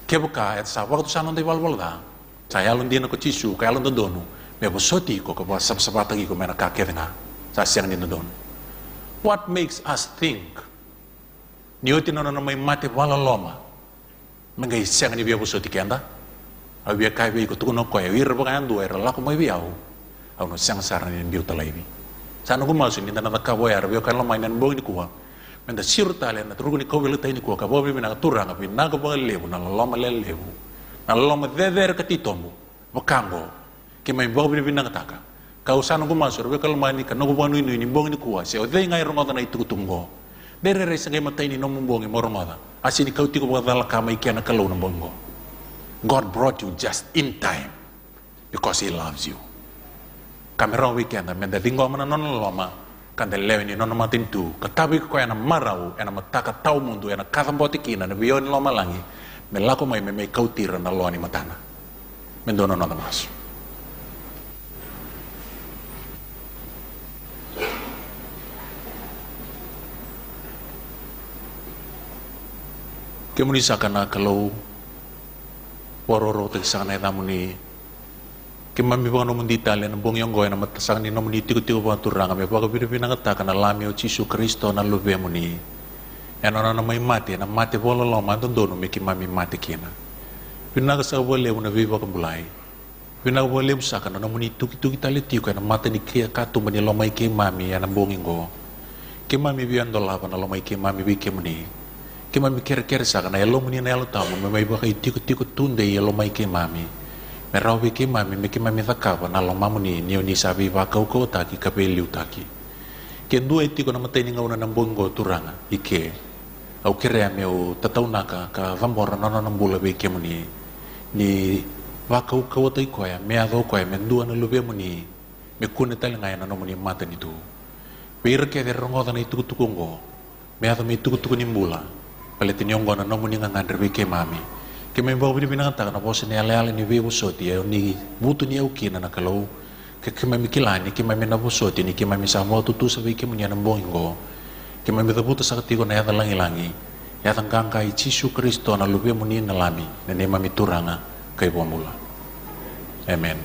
kebuka et sa wakatu sanonde walwalda Saya yalon din ako tisu, kaya yalon dono. Mebo soti ko ko sab sabatagi ko mena kakir Sa What makes us think? Niyotin na na may mate wala loma. Mengai siang ni biya soti kenda. a biya kai biya ko tukuno ko ya wirba kayan dua er. lako may biya Aku Au no siang saran ni biya talaibi. Sana ko masin ni tanata kaboyar biya kan lomai nan bong ni kuwa. Menda sirutale na turuguni kowelita ni kuwa kabobi minang turang apin nagabang lebu na loma lelebu. Kalau lo medever ke tito mu, wakango, ke main bini bina kataka. Kau sana ku masur, we kalau mani ka nogu banu ini nimbong ini kuasi, o dei ngai rumah na itu tunggo. Dere rese sangai mata ini nomu bongi morongota. Asini kau tiku bakadala kama ikiana kalau na bongo. God brought you just in time because he loves you. Kamera weekend, ada dingo mana non kan kanda lewe ni non matin tu, Ketabi ko ena marau, ena mataka tau mundu, ena kathamboti kina, na bion loma langi, me lako mai me me kautira na loani matana me dono na Ke muni sakana kalau pororo tek sakana e mami kemami wano mundi na bong yang ni no muni tiku tiku turanga me paka pina pina ngata kana o cisu kristo na muni ena na na mai mate na mate volo lo ma don dono miki mami mate kina pina ka sa vole una viva ka bulai pina vole busa ka na muni tuki tuki tali tiu na mate ni kia ka tu mani lo mai mami na bongi ngo ki mami bi ando lava na lo mai mami bi muni ki mami kere kere sa kana elo muni na elo ta me mai baka tiku tiku tunde lo mai mami me rau bi mami me mami thakava na lo mamuni ni oni sa bi kau kau taki ka pe liu taki ke tiku na kona ni ngau na ngo turanga ike au kere meu o tataunaka ka vamora nana nambula be ke ni wakau uka tai koe me ado koe me ndua na lube muni me kune tali ngai na muni mata ni tu ke de rongo dana itu tu kongo me ado me tu tu ni mbula pale tini ongo na muni nga ngandre be ke mami ke me bau bini ngata na bose ne ale ale ni be soti e ni mutu ni au kina na kalau ke ke me mikilani ke na soti ni ke tutu sa mo tu sa be na και με μεδοπούτα σαν τίγο να έδαλαν οι λάγοι. Έδαν κάγκα η τσίσου Χριστό να λουβεί μου λάμι, να λάμει. Δεν είμαι μητούρανα και υπομούλα. Εμέν.